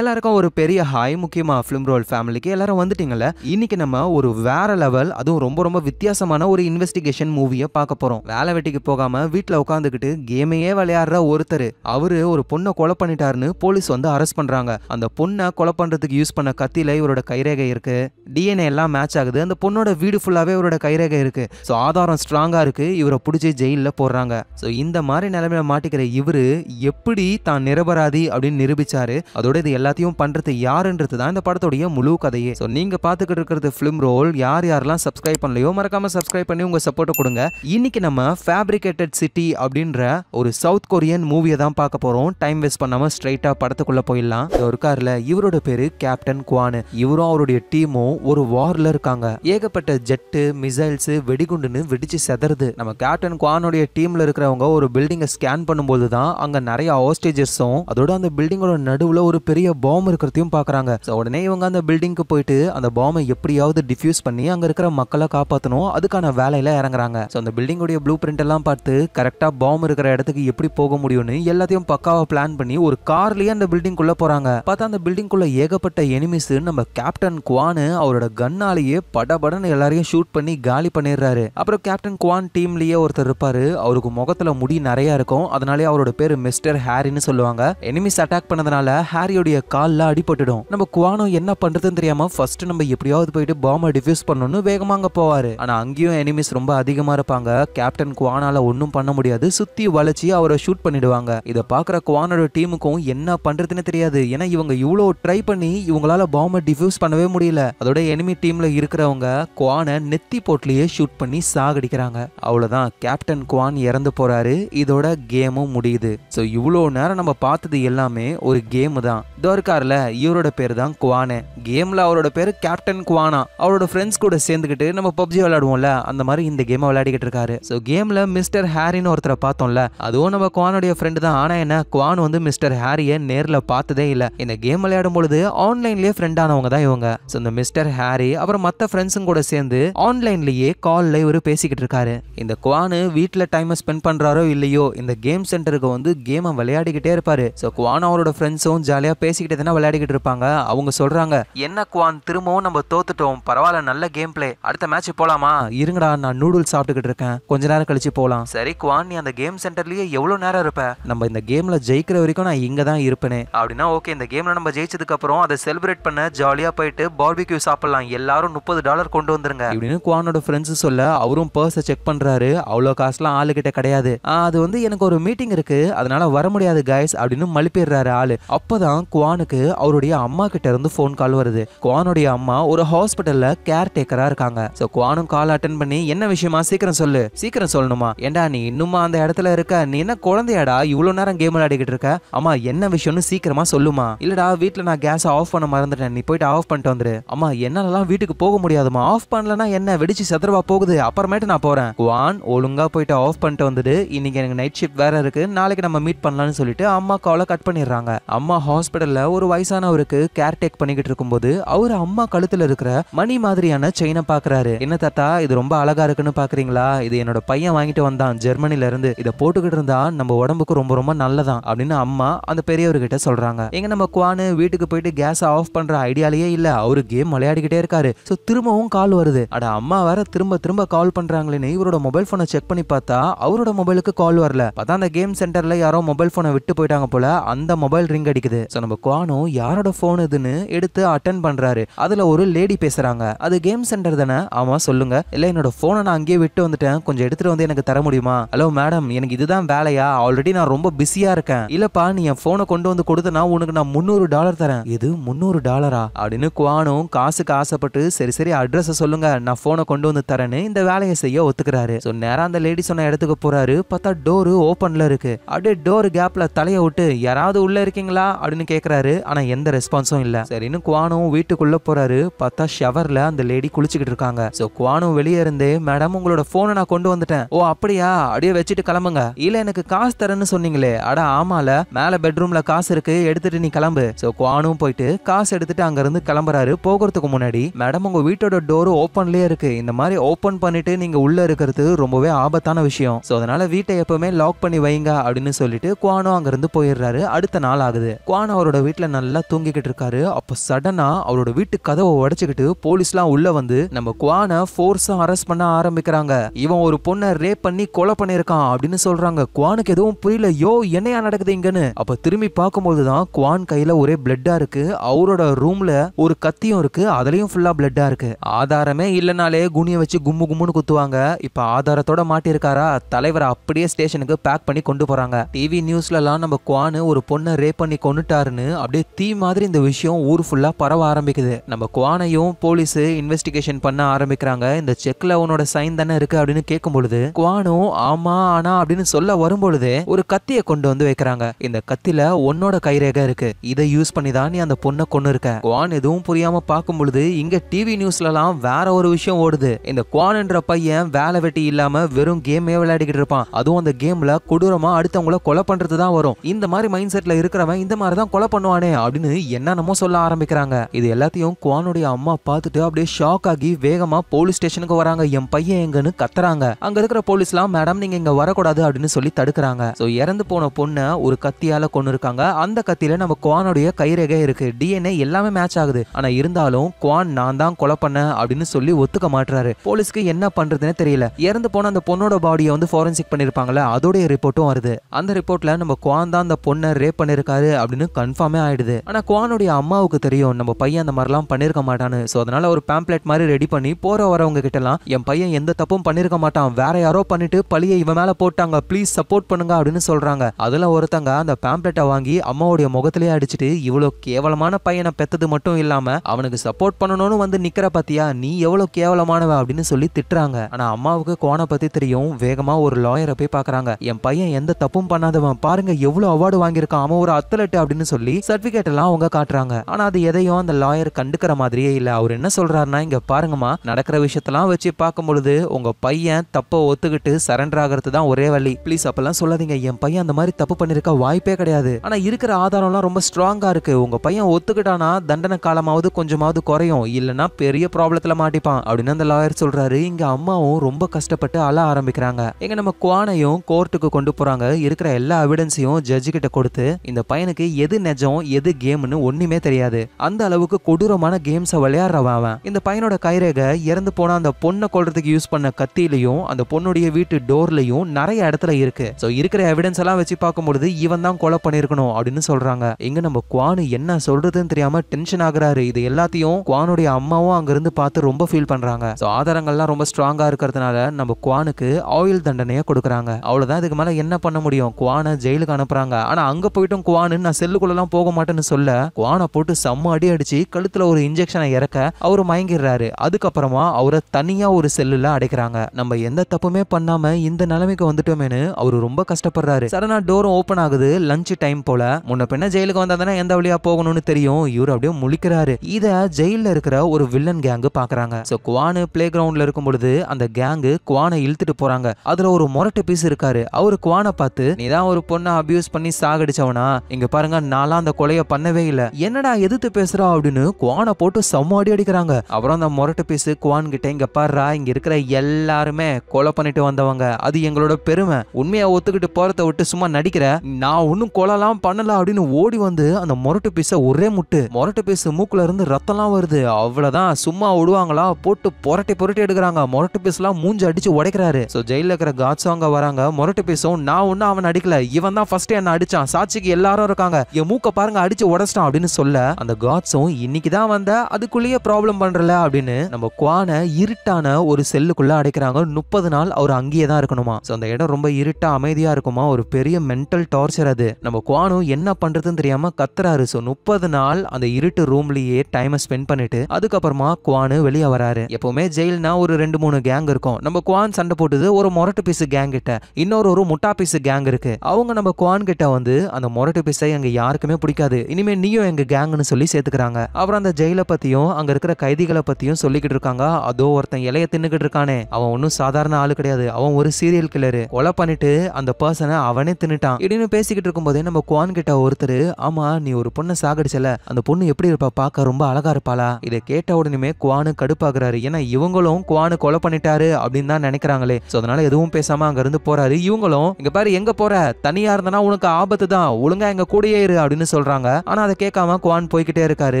எல்லாருக்கும் ஒரு பெரிய ஹாய் முக்கியமாக ஃபிலிம் ரோல் ஃபேமிலிக்கு எல்லாரும் வந்துட்டீங்கல்ல இன்னைக்கு நம்ம ஒரு வேற லெவல் அதுவும் ரொம்ப ரொம்ப வித்தியாசமான ஒரு இன்வெஸ்டிகேஷன் மூவியை பார்க்க போகிறோம் வேலை வெட்டிக்கு போகாமல் வீட்டில் உட்காந்துக்கிட்டு கேமையே விளையாடுற ஒருத்தர் அவர் ஒரு பொண்ணை கொலை பண்ணிட்டாருன்னு போலீஸ் வந்து அரெஸ்ட் பண்ணுறாங்க அந்த பொண்ணை கொலை பண்ணுறதுக்கு யூஸ் பண்ண கத்தியில இவரோட கைரேகை இருக்குது டிஎன்ஏ எல்லாம் மேட்ச் ஆகுது அந்த பொண்ணோட வீடு ஃபுல்லாகவே இவரோட கைரேகை இருக்குது ஸோ ஆதாரம் ஸ்ட்ராங்காக இருக்குது இவரை பிடிச்சி ஜெயிலில் போடுறாங்க ஸோ இந்த மாதிரி நிலைமையில மாட்டிக்கிற இவரு எப்படி தான் நிரபராதி அப்படின்னு நிரூபிச்சாரு அதோட இது எல்லாத்தையும் பண்ணுறது யாருன்றது தான் இந்த படத்துடைய முழு கதையே ஸோ நீங்கள் பார்த்துக்கிட்டு இருக்கிறது ஃபிலிம் ரோல் யார் யாரெல்லாம் சப்ஸ்கிரைப் பண்ணலையோ மறக்காமல் சப்ஸ்கிரைப் பண்ணி உங்கள் சப்போர்ட்டை கொடுங்க இன்னைக்கு நம்ம ஃபேப்ரிகேட்டட் சிட்டி அப்படின்ற ஒரு சவுத் கொரியன் மூவியை தான் பார்க்க போகிறோம் டைம் வேஸ்ட் பண்ணாம ஸ்ட்ரைட்டாக படத்துக்குள்ளே போயிடலாம் ஒரு கார்ல இவரோட பேர் கேப்டன் குவானு இவரும் அவருடைய டீமும் ஒரு வாரில் இருக்காங்க ஏகப்பட்ட ஜெட்டு மிசைல்ஸ் வெடிகுண்டுன்னு வெடிச்சு செதறது நம்ம கேப்டன் குவானுடைய டீம்ல இருக்கிறவங்க ஒரு பில்டிங்கை ஸ்கேன் பண்ணும்போது தான் அங்க நிறைய ஹாஸ்டேஜஸும் அதோட அந்த பில்டிங்கோட நடுவுல ஒரு பெரிய பெரிய பாம் இருக்கிறதையும் பாக்குறாங்க உடனே இவங்க அந்த பில்டிங்க்கு போயிட்டு அந்த பாம்பை எப்படியாவது டிஃப்யூஸ் பண்ணி அங்க இருக்கிற மக்களை காப்பாற்றணும் அதுக்கான வேலையில இறங்குறாங்க ஸோ அந்த பில்டிங்குடைய ப்ளூ பிரிண்ட் எல்லாம் பார்த்து கரெக்டாக பாம் இருக்கிற இடத்துக்கு எப்படி போக முடியும்னு எல்லாத்தையும் பக்காவாக பிளான் பண்ணி ஒரு கார்லயே அந்த குள்ள போறாங்க பார்த்தா அந்த குள்ள ஏகப்பட்ட எனிமிஸ் நம்ம கேப்டன் குவானு அவரோட கன்னாலேயே படபடன்னு எல்லாரையும் ஷூட் பண்ணி காலி பண்ணிடுறாரு அப்புறம் கேப்டன் குவான் டீம்லயே ஒருத்தர் இருப்பாரு அவருக்கு முகத்துல முடி நிறையா இருக்கும் அதனாலே அவரோட பேர் மிஸ்டர் ஹாரின்னு சொல்லுவாங்க எனிமிஸ் அட்டாக் பண்ணதுனால ஹாரியோட நம்மளுடைய காலில் அடிபட்டுடும் நம்ம குவானோ என்ன பண்றதுன்னு தெரியாம ஃபர்ஸ்ட் நம்ம எப்படியாவது போயிட்டு பாம்பை டிஃபியூஸ் பண்ணணும்னு வேகமாக அங்கே போவாரு ஆனா அங்கேயும் எனிமிஸ் ரொம்ப அதிகமா இருப்பாங்க கேப்டன் குவானால ஒன்றும் பண்ண முடியாது சுத்தி வளைச்சி அவரை ஷூட் பண்ணிடுவாங்க இதை பாக்குற குவானோட டீமுக்கும் என்ன பண்றதுன்னு தெரியாது ஏன்னா இவங்க இவ்வளோ ட்ரை பண்ணி இவங்களால பாம்பை டிஃபியூஸ் பண்ணவே முடியல அதோட எனிமி டீம்ல இருக்கிறவங்க குவானை நெத்தி போட்லயே ஷூட் பண்ணி சாகடிக்கிறாங்க அவ்வளோதான் கேப்டன் குவான் இறந்து போறாரு இதோட கேமும் முடியுது ஸோ இவ்வளோ நேரம் நம்ம பார்த்தது எல்லாமே ஒரு கேம் தான் இதோ இருக்கார்ல இவரோட பேர் தான் குவானு கேமில் அவரோட பேர் கேப்டன் குவானா அவரோட ஃப்ரெண்ட்ஸ் கூட சேர்ந்துக்கிட்டு நம்ம பப்ஜி விளையாடுவோம்ல அந்த மாதிரி இந்த கேமை விளையாடிக்கிட்டு இருக்காரு ஸோ கேமில் மிஸ்டர் ஹாரின்னு ஒருத்தரை பார்த்தோம்ல அதுவும் நம்ம குவானுடைய ஃப்ரெண்டு தான் ஆனால் என்ன குவான் வந்து மிஸ்டர் ஹாரியை நேரில் பார்த்ததே இல்லை இந்த கேம் விளையாடும் பொழுது ஆன்லைன்லேயே ஃப்ரெண்டானவங்க தான் இவங்க ஸோ இந்த மிஸ்டர் ஹாரி அப்புறம் மற்ற ஃப்ரெண்ட்ஸும் கூட சேர்ந்து ஆன்லைன்லேயே காலில் இவர் பேசிக்கிட்டு இருக்காரு இந்த குவானு வீட்டில் டைமை ஸ்பெண்ட் பண்ணுறாரோ இல்லையோ இந்த கேம் சென்டருக்கு வந்து கேமை விளையாடிக்கிட்டே இருப்பார் ஸோ குவான் அவரோட ஃப்ரெண்ட்ஸும் ஜாலியாக பேசிக்கிட்டு தானே விளையாடிக்கிட்டு இருப்பாங்க அவங்க சொல்கிறாங்க என்ன குவான் திரும்பவும் நம்ம தோத்துட்டோம் பரவாயில்ல நல்ல கேம் பிளே அடுத்த மேட்ச் போலாமா இருங்கடா நான் நூடுல்ஸ் சாப்பிட்டுக்கிட்டு இருக்கேன் கொஞ்ச நேரம் கழிச்சு போகலாம் சரி குவான் நீ அந்த கேம் சென்டர்லயே எவ்வளோ நேரம் இருப்ப நம்ம இந்த கேமில் ஜெயிக்கிற வரைக்கும் நான் இங்கே தான் இருப்பேனே அப்படின்னா ஓகே இந்த கேமில் நம்ம ஜெயிச்சதுக்கப்புறம் அதை செலிப்ரேட் பண்ண ஜாலியாக போயிட்டு பார்பிக்யூ சாப்பிடலாம் எல்லாரும் முப்பது டாலர் கொண்டு வந்துருங்க அப்படின்னு குவானோட ஃப்ரெண்ட்ஸ் சொல்ல அவரும் பர்ஸை செக் பண்ணுறாரு அவ்வளோ காசுலாம் கிட்ட கிடையாது அது வந்து எனக்கு ஒரு மீட்டிங் இருக்கு அதனால வர முடியாது கைஸ் அப்படின்னு மழுப்பிடுறாரு ஆளு அப்போதான் குவானுக்கு அவருடைய அம்மா கிட்ட இருந்து ஃபோன் கால் வருது குவானுடைய அம்மா ஒரு ஹாஸ்பிட்டல்ல கேர் டேக்கரா இருக்காங்க ஸோ குவானும் கால் அட்டன் பண்ணி என்ன விஷயமா சீக்கிரம் சொல்லு சீக்கிரம் சொல்லணுமா ஏண்டா நீ இன்னுமா அந்த இடத்துல இருக்க நீ என்ன குழந்தையாடா இவ்வளோ நேரம் கேம் விளையாடிக்கிட்டு இருக்க அம்மா என்ன விஷயம்னு சீக்கிரமா சொல்லுமா இல்லடா வீட்டுல நான் கேஸ் ஆஃப் பண்ண மறந்துட்டேன் நீ போயிட்டு ஆஃப் பண்ணிட்டு வந்துரு அம்மா என்னாலலாம் வீட்டுக்கு போக முடியாதுமா ஆஃப் பண்ணலனா என்ன வெடிச்சு சதுரவா போகுது அப்புறமேட்டு நான் போறேன் குவான் ஒழுங்கா போயிட்டு ஆஃப் பண்ணிட்டு வந்துட்டு இன்னைக்கு எனக்கு நைட் ஷிஃப்ட் வேற இருக்கு நாளைக்கு நம்ம மீட் பண்ணலாம்னு சொல்லிட்டு அம்மா காலை கட் பண்ணிடுறாங்க அம்மா ஹாஸ்பிட்டல் ஹாஸ்பிட்டலில் ஒரு வயசானவருக்கு கேர் டேக் பண்ணிக்கிட்டு இருக்கும்போது அவர் அம்மா கழுத்தில் இருக்கிற மணி மாதிரியான செயினை பார்க்குறாரு என்ன தாத்தா இது ரொம்ப அழகா இருக்குன்னு பார்க்குறீங்களா இது என்னோட பையன் வாங்கிட்டு வந்தான் ஜெர்மனில இருந்து இதை போட்டுக்கிட்டு இருந்தா நம்ம உடம்புக்கு ரொம்ப ரொம்ப நல்லதான் அப்படின்னு அம்மா அந்த பெரியவர்கிட்ட சொல்றாங்க எங்க நம்ம குவானு வீட்டுக்கு போயிட்டு கேஸ் ஆஃப் பண்ற ஐடியாலேயே இல்ல அவரு கேம் விளையாடிக்கிட்டே இருக்காரு ஸோ திரும்பவும் கால் வருது அட அம்மா வேற திரும்ப திரும்ப கால் பண்றாங்களேன்னு இவரோட மொபைல் போனை செக் பண்ணி பார்த்தா அவரோட மொபைலுக்கு கால் வரல பார்த்தா அந்த கேம் சென்டர்ல யாரோ மொபைல் போனை விட்டு போயிட்டாங்க போல அந்த மொபைல் ரிங் அடிக்குது ஸோ நம்ம குவானோ யாரோட ஃபோன் இதுன்னு எடுத்து அட்டன் பண்ணுறாரு அதில் ஒரு லேடி பேசுகிறாங்க அது கேம் சென்டர் தானே ஆமாம் சொல்லுங்க இல்லை என்னோட ஃபோனை நான் அங்கேயே விட்டு வந்துட்டேன் கொஞ்சம் எடுத்துகிட்டு வந்து எனக்கு தர முடியுமா ஹலோ மேடம் எனக்கு இதுதான் வேலையா ஆல்ரெடி நான் ரொம்ப பிஸியாக இருக்கேன் இல்லைப்பா நீ என் ஃபோனை கொண்டு வந்து கொடுத்தனா உனக்கு நான் முந்நூறு டாலர் தரேன் இது முந்நூறு டாலரா அப்படின்னு குவானும் காசுக்கு ஆசைப்பட்டு சரி சரி அட்ரஸை சொல்லுங்க நான் ஃபோனை கொண்டு வந்து தரேன்னு இந்த வேலையை செய்ய ஒத்துக்கிறாரு ஸோ நேரம் அந்த லேடி சொன்ன இடத்துக்கு போறாரு பார்த்தா டோரு ஓப்பன்ல இருக்கு அப்படியே டோர் கேப்ல தலையை விட்டு யாராவது உள்ள இருக்கீங்களா அப்படின்னு கேட்க கேட்குறாரு ஆனால் எந்த ரெஸ்பான்ஸும் இல்லை இன்னும் குவானும் வீட்டுக்குள்ளே போகிறாரு பார்த்தா ஷவரில் அந்த லேடி குளிச்சுக்கிட்டு இருக்காங்க ஸோ குவானும் வெளியே இருந்து மேடம் உங்களோட ஃபோனை நான் கொண்டு வந்துட்டேன் ஓ அப்படியா அப்படியே வச்சுட்டு கிளம்புங்க இல்லை எனக்கு காசு தரேன்னு சொன்னீங்களே அட ஆமால மேலே பெட்ரூம்ல காசு இருக்கு எடுத்துட்டு நீ கிளம்பு ஸோ குவானும் போயிட்டு காசு எடுத்துட்டு அங்கேருந்து கிளம்புறாரு போகிறதுக்கு முன்னாடி மேடம் உங்க வீட்டோட டோர் ஓப்பன்லேயே இருக்கு இந்த மாதிரி ஓப்பன் பண்ணிட்டு நீங்கள் உள்ளே இருக்கிறது ரொம்பவே ஆபத்தான விஷயம் ஸோ அதனால வீட்டை எப்பவுமே லாக் பண்ணி வைங்க அப்படின்னு சொல்லிட்டு குவானும் அங்கேருந்து போயிடுறாரு அடுத்த நாள் ஆகுது குவான் அவரோட அவரோட வீட்டில் நல்லா தூங்கிக்கிட்டு இருக்காரு அப்போ சடனாக அவரோட வீட்டு கதவை உடச்சிக்கிட்டு போலீஸ்லாம் உள்ள வந்து நம்ம குவானை ஃபோர்ஸாக அரெஸ்ட் பண்ண ஆரம்பிக்கிறாங்க இவன் ஒரு பொண்ணை ரேப் பண்ணி கொலை பண்ணியிருக்கான் அப்படின்னு சொல்றாங்க குவானுக்கு எதுவும் புரியல யோ என்னையா நடக்குது இங்கன்னு அப்போ திரும்பி பார்க்கும்போது தான் குவான் கையில் ஒரே பிளட்டாக இருக்கு அவரோட ரூமில் ஒரு கத்தியும் இருக்கு அதுலயும் ஃபுல்லாக பிளட்டாக இருக்கு ஆதாரமே இல்லைனாலே குனியை வச்சு கும்மு கும்முன்னு குத்துவாங்க இப்போ ஆதாரத்தோட மாட்டியிருக்காரா தலைவரை அப்படியே ஸ்டேஷனுக்கு பேக் பண்ணி கொண்டு போறாங்க டிவி நியூஸ்லலாம் நம்ம குவானு ஒரு பொண்ணை ரேப் பண்ணி கொண்டுட்டாருன்னு அப்படின்னு அப்படியே தீ மாதிரி இந்த விஷயம் ஊர் ஃபுல்லாக பரவ ஆரம்பிக்குது நம்ம குவானையும் போலீஸு இன்வெஸ்டிகேஷன் பண்ண ஆரம்பிக்கிறாங்க இந்த செக்கில் உன்னோட சைன் தானே இருக்கு அப்படின்னு கேட்கும் பொழுது குவானும் ஆமா ஆனா அப்படின்னு சொல்ல வரும்பொழுது ஒரு கத்தியை கொண்டு வந்து வைக்கிறாங்க இந்த கத்தில உன்னோட கைரேகை இருக்கு இதை யூஸ் பண்ணி தான் நீ அந்த பொண்ணை கொண்டு இருக்க குவான் எதுவும் புரியாம பார்க்கும் பொழுது இங்க டிவி நியூஸ்லலாம் வேற ஒரு விஷயம் ஓடுது இந்த குவான்ன்ற பையன் வேலை வெட்டி இல்லாம வெறும் கேமே விளையாடிக்கிட்டு இருப்பான் அதுவும் அந்த கேம்ல கொடூரமா அடுத்தவங்கள கொலை பண்றது தான் வரும் இந்த மாதிரி மைண்ட் செட்ல இருக்கிறவன் இந்த மாதிரி தான் கொலை பண்ணுவானே அப்படின்னு என்னென்னமோ சொல்ல ஆரம்பிக்கிறாங்க இது எல்லாத்தையும் குவானுடைய அம்மா பார்த்துட்டு அப்படியே ஷாக் ஆகி வேகமா போலீஸ் ஸ்டேஷனுக்கு வராங்க என் பையன் எங்கன்னு கத்துறாங்க அங்க இருக்கிற போலீஸ்லாம் மேடம் நீங்க இங்க வரக்கூடாது அப்படின்னு சொல்லி தடுக்கிறாங்க ஸோ இறந்து போன பொண்ணை ஒரு கத்தியால கொண்டு இருக்காங்க அந்த கத்தியில நம்ம குவானுடைய கைரேகை இருக்கு டிஎன்ஏ எல்லாமே மேட்ச் ஆகுது ஆனா இருந்தாலும் குவான் நான் தான் கொலை பண்ண அப்படின்னு சொல்லி ஒத்துக்க மாட்டுறாரு போலீஸ்க்கு என்ன பண்றதுன்னு தெரியல இறந்து போன அந்த பொண்ணோட பாடியை வந்து ஃபாரன்சிக் பண்ணிருப்பாங்கல்ல அதோடைய ரிப்போர்ட்டும் வருது அந்த ரிப்போர்ட்ல நம்ம குவான் தான் அந்த பொண்ணை ரேப் பண்ணிருக்காரு அப்படின்னு கன்ஃபார்ம் கன்ஃபார்மே ஆயிடுது ஆனால் குவானுடைய அம்மாவுக்கு தெரியும் நம்ம பையன் அந்த மாதிரிலாம் பண்ணியிருக்க மாட்டான்னு ஸோ அதனால ஒரு பேம்ப்ளெட் மாதிரி ரெடி பண்ணி போற வரவங்க எல்லாம் என் பையன் எந்த தப்பும் பண்ணியிருக்க மாட்டான் வேற யாரோ பண்ணிட்டு பழியை இவன் மேல போட்டாங்க ப்ளீஸ் சப்போர்ட் பண்ணுங்க அப்படின்னு சொல்றாங்க அதில் ஒருத்தங்க அந்த பேம்ப்ளெட்டை வாங்கி அம்மாவுடைய முகத்திலே அடிச்சுட்டு இவ்வளோ கேவலமான பையனை பெத்தது மட்டும் இல்லாம அவனுக்கு சப்போர்ட் பண்ணணும்னு வந்து நிக்கிற பாத்தியா நீ எவ்வளோ கேவலமானவ அப்படின்னு சொல்லி திட்டுறாங்க ஆனா அம்மாவுக்கு கோனை பத்தி தெரியும் வேகமா ஒரு லாயரை போய் பாக்குறாங்க என் பையன் எந்த தப்பும் பண்ணாதவன் பாருங்க எவ்வளவு அவார்டு வாங்கியிருக்கான் அவன் ஒரு அத்தலட்டு அப்படின்னு சொல்லி சொல்லி சர்டிபிகேட் எல்லாம் அவங்க காட்டுறாங்க ஆனா அது எதையும் அந்த லாயர் கண்டுக்கிற மாதிரியே இல்ல அவர் என்ன சொல்றாருன்னா இங்க பாருங்கம்மா நடக்கிற விஷயத்தெல்லாம் வச்சு பார்க்கும் பொழுது உங்க பையன் தப்ப ஒத்துக்கிட்டு சரண்டர் ஆகிறது தான் ஒரே வழி ப்ளீஸ் அப்பெல்லாம் சொல்லாதீங்க என் பையன் அந்த மாதிரி தப்பு பண்ணிருக்க வாய்ப்பே கிடையாது ஆனா இருக்கிற ஆதாரம்லாம் ரொம்ப ஸ்ட்ராங்கா இருக்கு உங்க பையன் ஒத்துக்கிட்டானா தண்டனை காலமாவது கொஞ்சமாவது குறையும் இல்லைன்னா பெரிய ப்ராப்ளத்துல மாட்டிப்பான் அப்படின்னு அந்த லாயர் சொல்றாரு இங்க அம்மாவும் ரொம்ப கஷ்டப்பட்டு அழ ஆரம்பிக்கிறாங்க எங்க நம்ம குவானையும் கோர்ட்டுக்கு கொண்டு போறாங்க இருக்கிற எல்லா எவிடன்ஸையும் ஜட்ஜு கிட்ட கொடுத்து இந்த பையனுக்கு எது நிஜம் எது கேம்னு ஒண்ணுமே தெரியாது அந்த அளவுக்கு கொடூரமான கேம்ஸை விளையாடுறவன் அவன் இந்த பையனோட கைரேக இறந்து போன அந்த பொண்ணை கொள்றதுக்கு யூஸ் பண்ண கத்திலையும் அந்த பொண்ணுடைய வீட்டு டோர்லயும் நிறைய இடத்துல இருக்கு ஸோ இருக்கிற எவிடன்ஸ் எல்லாம் வச்சு பார்க்கும்பொழுது இவன் தான் கொலை பண்ணிருக்கணும் அப்படின்னு சொல்றாங்க இங்க நம்ம குவானு என்ன சொல்றதுன்னு தெரியாம டென்ஷன் ஆகுறாரு இது எல்லாத்தையும் குவானுடைய அம்மாவும் அங்கிருந்து பார்த்து ரொம்ப ஃபீல் பண்றாங்க ஸோ ஆதாரங்கள்லாம் ரொம்ப ஸ்ட்ராங்கா இருக்கிறதுனால நம்ம குவானுக்கு ஆயில் தண்டனையை கொடுக்குறாங்க அவ்வளவுதான் இதுக்கு மேல என்ன பண்ண முடியும் குவானை ஜெயிலுக்கு அனுப்புறாங்க ஆனா அங்க போயிட்டும் குவானு நான் செல்லுக்குள்ளலாம் நான் போக மாட்டேன்னு சொல்ல குவானை போட்டு செம்ம அடி அடிச்சு கழுத்துல ஒரு இன்ஜெக்ஷனை இறக்க அவர் மயங்கிடுறாரு அதுக்கப்புறமா அவரை தனியா ஒரு செல்லுல அடைக்கிறாங்க நம்ம எந்த தப்புமே பண்ணாம இந்த நிலைமைக்கு வந்துட்டோமேனு அவரு ரொம்ப கஷ்டப்படுறாரு சடனா டோரும் ஓபன் ஆகுது லஞ்ச் டைம் போல முன்ன பின்ன ஜெயிலுக்கு வந்தா தானே எந்த வழியா போகணும்னு தெரியும் இவர் அப்படியே முழிக்கிறாரு இத ஜெயில இருக்கிற ஒரு வில்லன் கேங்கு பாக்குறாங்க சோ குவானு பிளே கிரவுண்ட்ல இருக்கும் பொழுது அந்த கேங்கு குவானை இழுத்துட்டு போறாங்க அதுல ஒரு மொரட்டு பீஸ் இருக்காரு அவரு குவானை பார்த்து நீதான் ஒரு பொண்ணை அபியூஸ் பண்ணி சாகடிச்சவனா இங்க பாருங்க நாலாம் நான்லாம் அந்த கொலையை பண்ணவே இல்லை என்னடா எதிர்த்து பேசுறா அப்படின்னு குவானை போட்டு செம்ம அடி அடிக்கிறாங்க அப்புறம் அந்த முரட்டு பேசு குவான் கிட்ட இங்க பாருறா இங்க இருக்கிற எல்லாருமே கொலை பண்ணிட்டு வந்தவங்க அது எங்களோட பெருமை உண்மையா ஒத்துக்கிட்டு போறத விட்டு சும்மா நடிக்கிற நான் ஒன்னும் கொலைலாம் பண்ணல அப்படின்னு ஓடி வந்து அந்த முரட்டு பீஸ ஒரே முட்டு முரட்டு பீஸ் மூக்குல இருந்து ரத்தம்லாம் வருது அவ்வளவுதான் சும்மா விடுவாங்களா போட்டு புரட்டி புரட்டி எடுக்கிறாங்க முரட்டு பீஸ்லாம் மூஞ்சி அடிச்சு உடைக்கிறாரு ஸோ ஜெயிலில் இருக்கிற காட்ஸும் அங்கே வராங்க முரட்டு பீசும் நான் ஒன்றும் அவன் அடிக்கல இவன் தான் ஃபர்ஸ்ட் என்ன அடிச்சான் சாட்சிக்கு எல்லாரும் இருக்காங்க என் மூக்கு மூக்க பாருங்க அடிச்சு உடச்சிட்டான் அப்படின்னு சொல்ல அந்த காட்ஸும் இன்னைக்கு தான் வந்த அதுக்குள்ளேயே ப்ராப்ளம் பண்றல அப்படின்னு நம்ம குவானை இருட்டான ஒரு செல்லுக்குள்ள அடைக்கிறாங்க முப்பது நாள் அவர் அங்கேயே தான் இருக்கணுமா ஸோ அந்த இடம் ரொம்ப இருட்டா அமைதியா இருக்குமா ஒரு பெரிய மென்டல் டார்ச்சர் அது நம்ம குவானும் என்ன பண்றதுன்னு தெரியாம கத்துறாரு ஸோ முப்பது நாள் அந்த இருட்டு ரூம்லயே டைமை ஸ்பெண்ட் பண்ணிட்டு அதுக்கப்புறமா குவானு வெளியே வராரு எப்பவுமே ஜெயில்னா ஒரு ரெண்டு மூணு கேங் இருக்கும் நம்ம குவான் சண்டை போட்டது ஒரு மொரட்டு பீஸ் கேங் கிட்ட இன்னொரு ஒரு முட்டா பீஸ் கேங் இருக்கு அவங்க நம்ம குவான் கிட்ட வந்து அந்த மொரட்டு பீஸை அங்க யாருக்குமே யாருக்குமே பிடிக்காது இனிமே நீயும் எங்க கேங்னு சொல்லி சேர்த்துக்கிறாங்க அப்புறம் அந்த ஜெயிலை பத்தியும் அங்க இருக்கிற கைதிகளை பற்றியும் சொல்லிக்கிட்டு இருக்காங்க அதோ ஒருத்தன் இலைய தின்னுக்கிட்டு இருக்கானே அவன் ஒன்னும் சாதாரண ஆளு கிடையாது அவன் ஒரு சீரியல் கில்லரு கொலை பண்ணிட்டு அந்த பர்சனை அவனே தின்னுட்டான் இப்படின்னு பேசிக்கிட்டு இருக்கும்போதே நம்ம குவான் கிட்ட ஒருத்தர் ஆமா நீ ஒரு பொண்ணை சாகடிச்சல அந்த பொண்ணு எப்படி இருப்பா பார்க்க ரொம்ப அழகா இருப்பாளா இதை கேட்ட உடனே குவானு கடுப்பாகிறாரு ஏன்னா இவங்களும் குவானு கொலை பண்ணிட்டாரு அப்படின்னு தான் நினைக்கிறாங்களே ஸோ அதனால எதுவும் பேசாம அங்க இருந்து போறாரு இவங்களும் இங்க பாரு எங்க போற தனியா இருந்தனா உனக்கு ஆபத்து தான் ஒழுங்கா எங்க கூடையே இரு அப்படின்னு அப்படின்னு சொல்றாங்க ஆனா அதை கேட்காம குவான் போய்கிட்டே இருக்காரு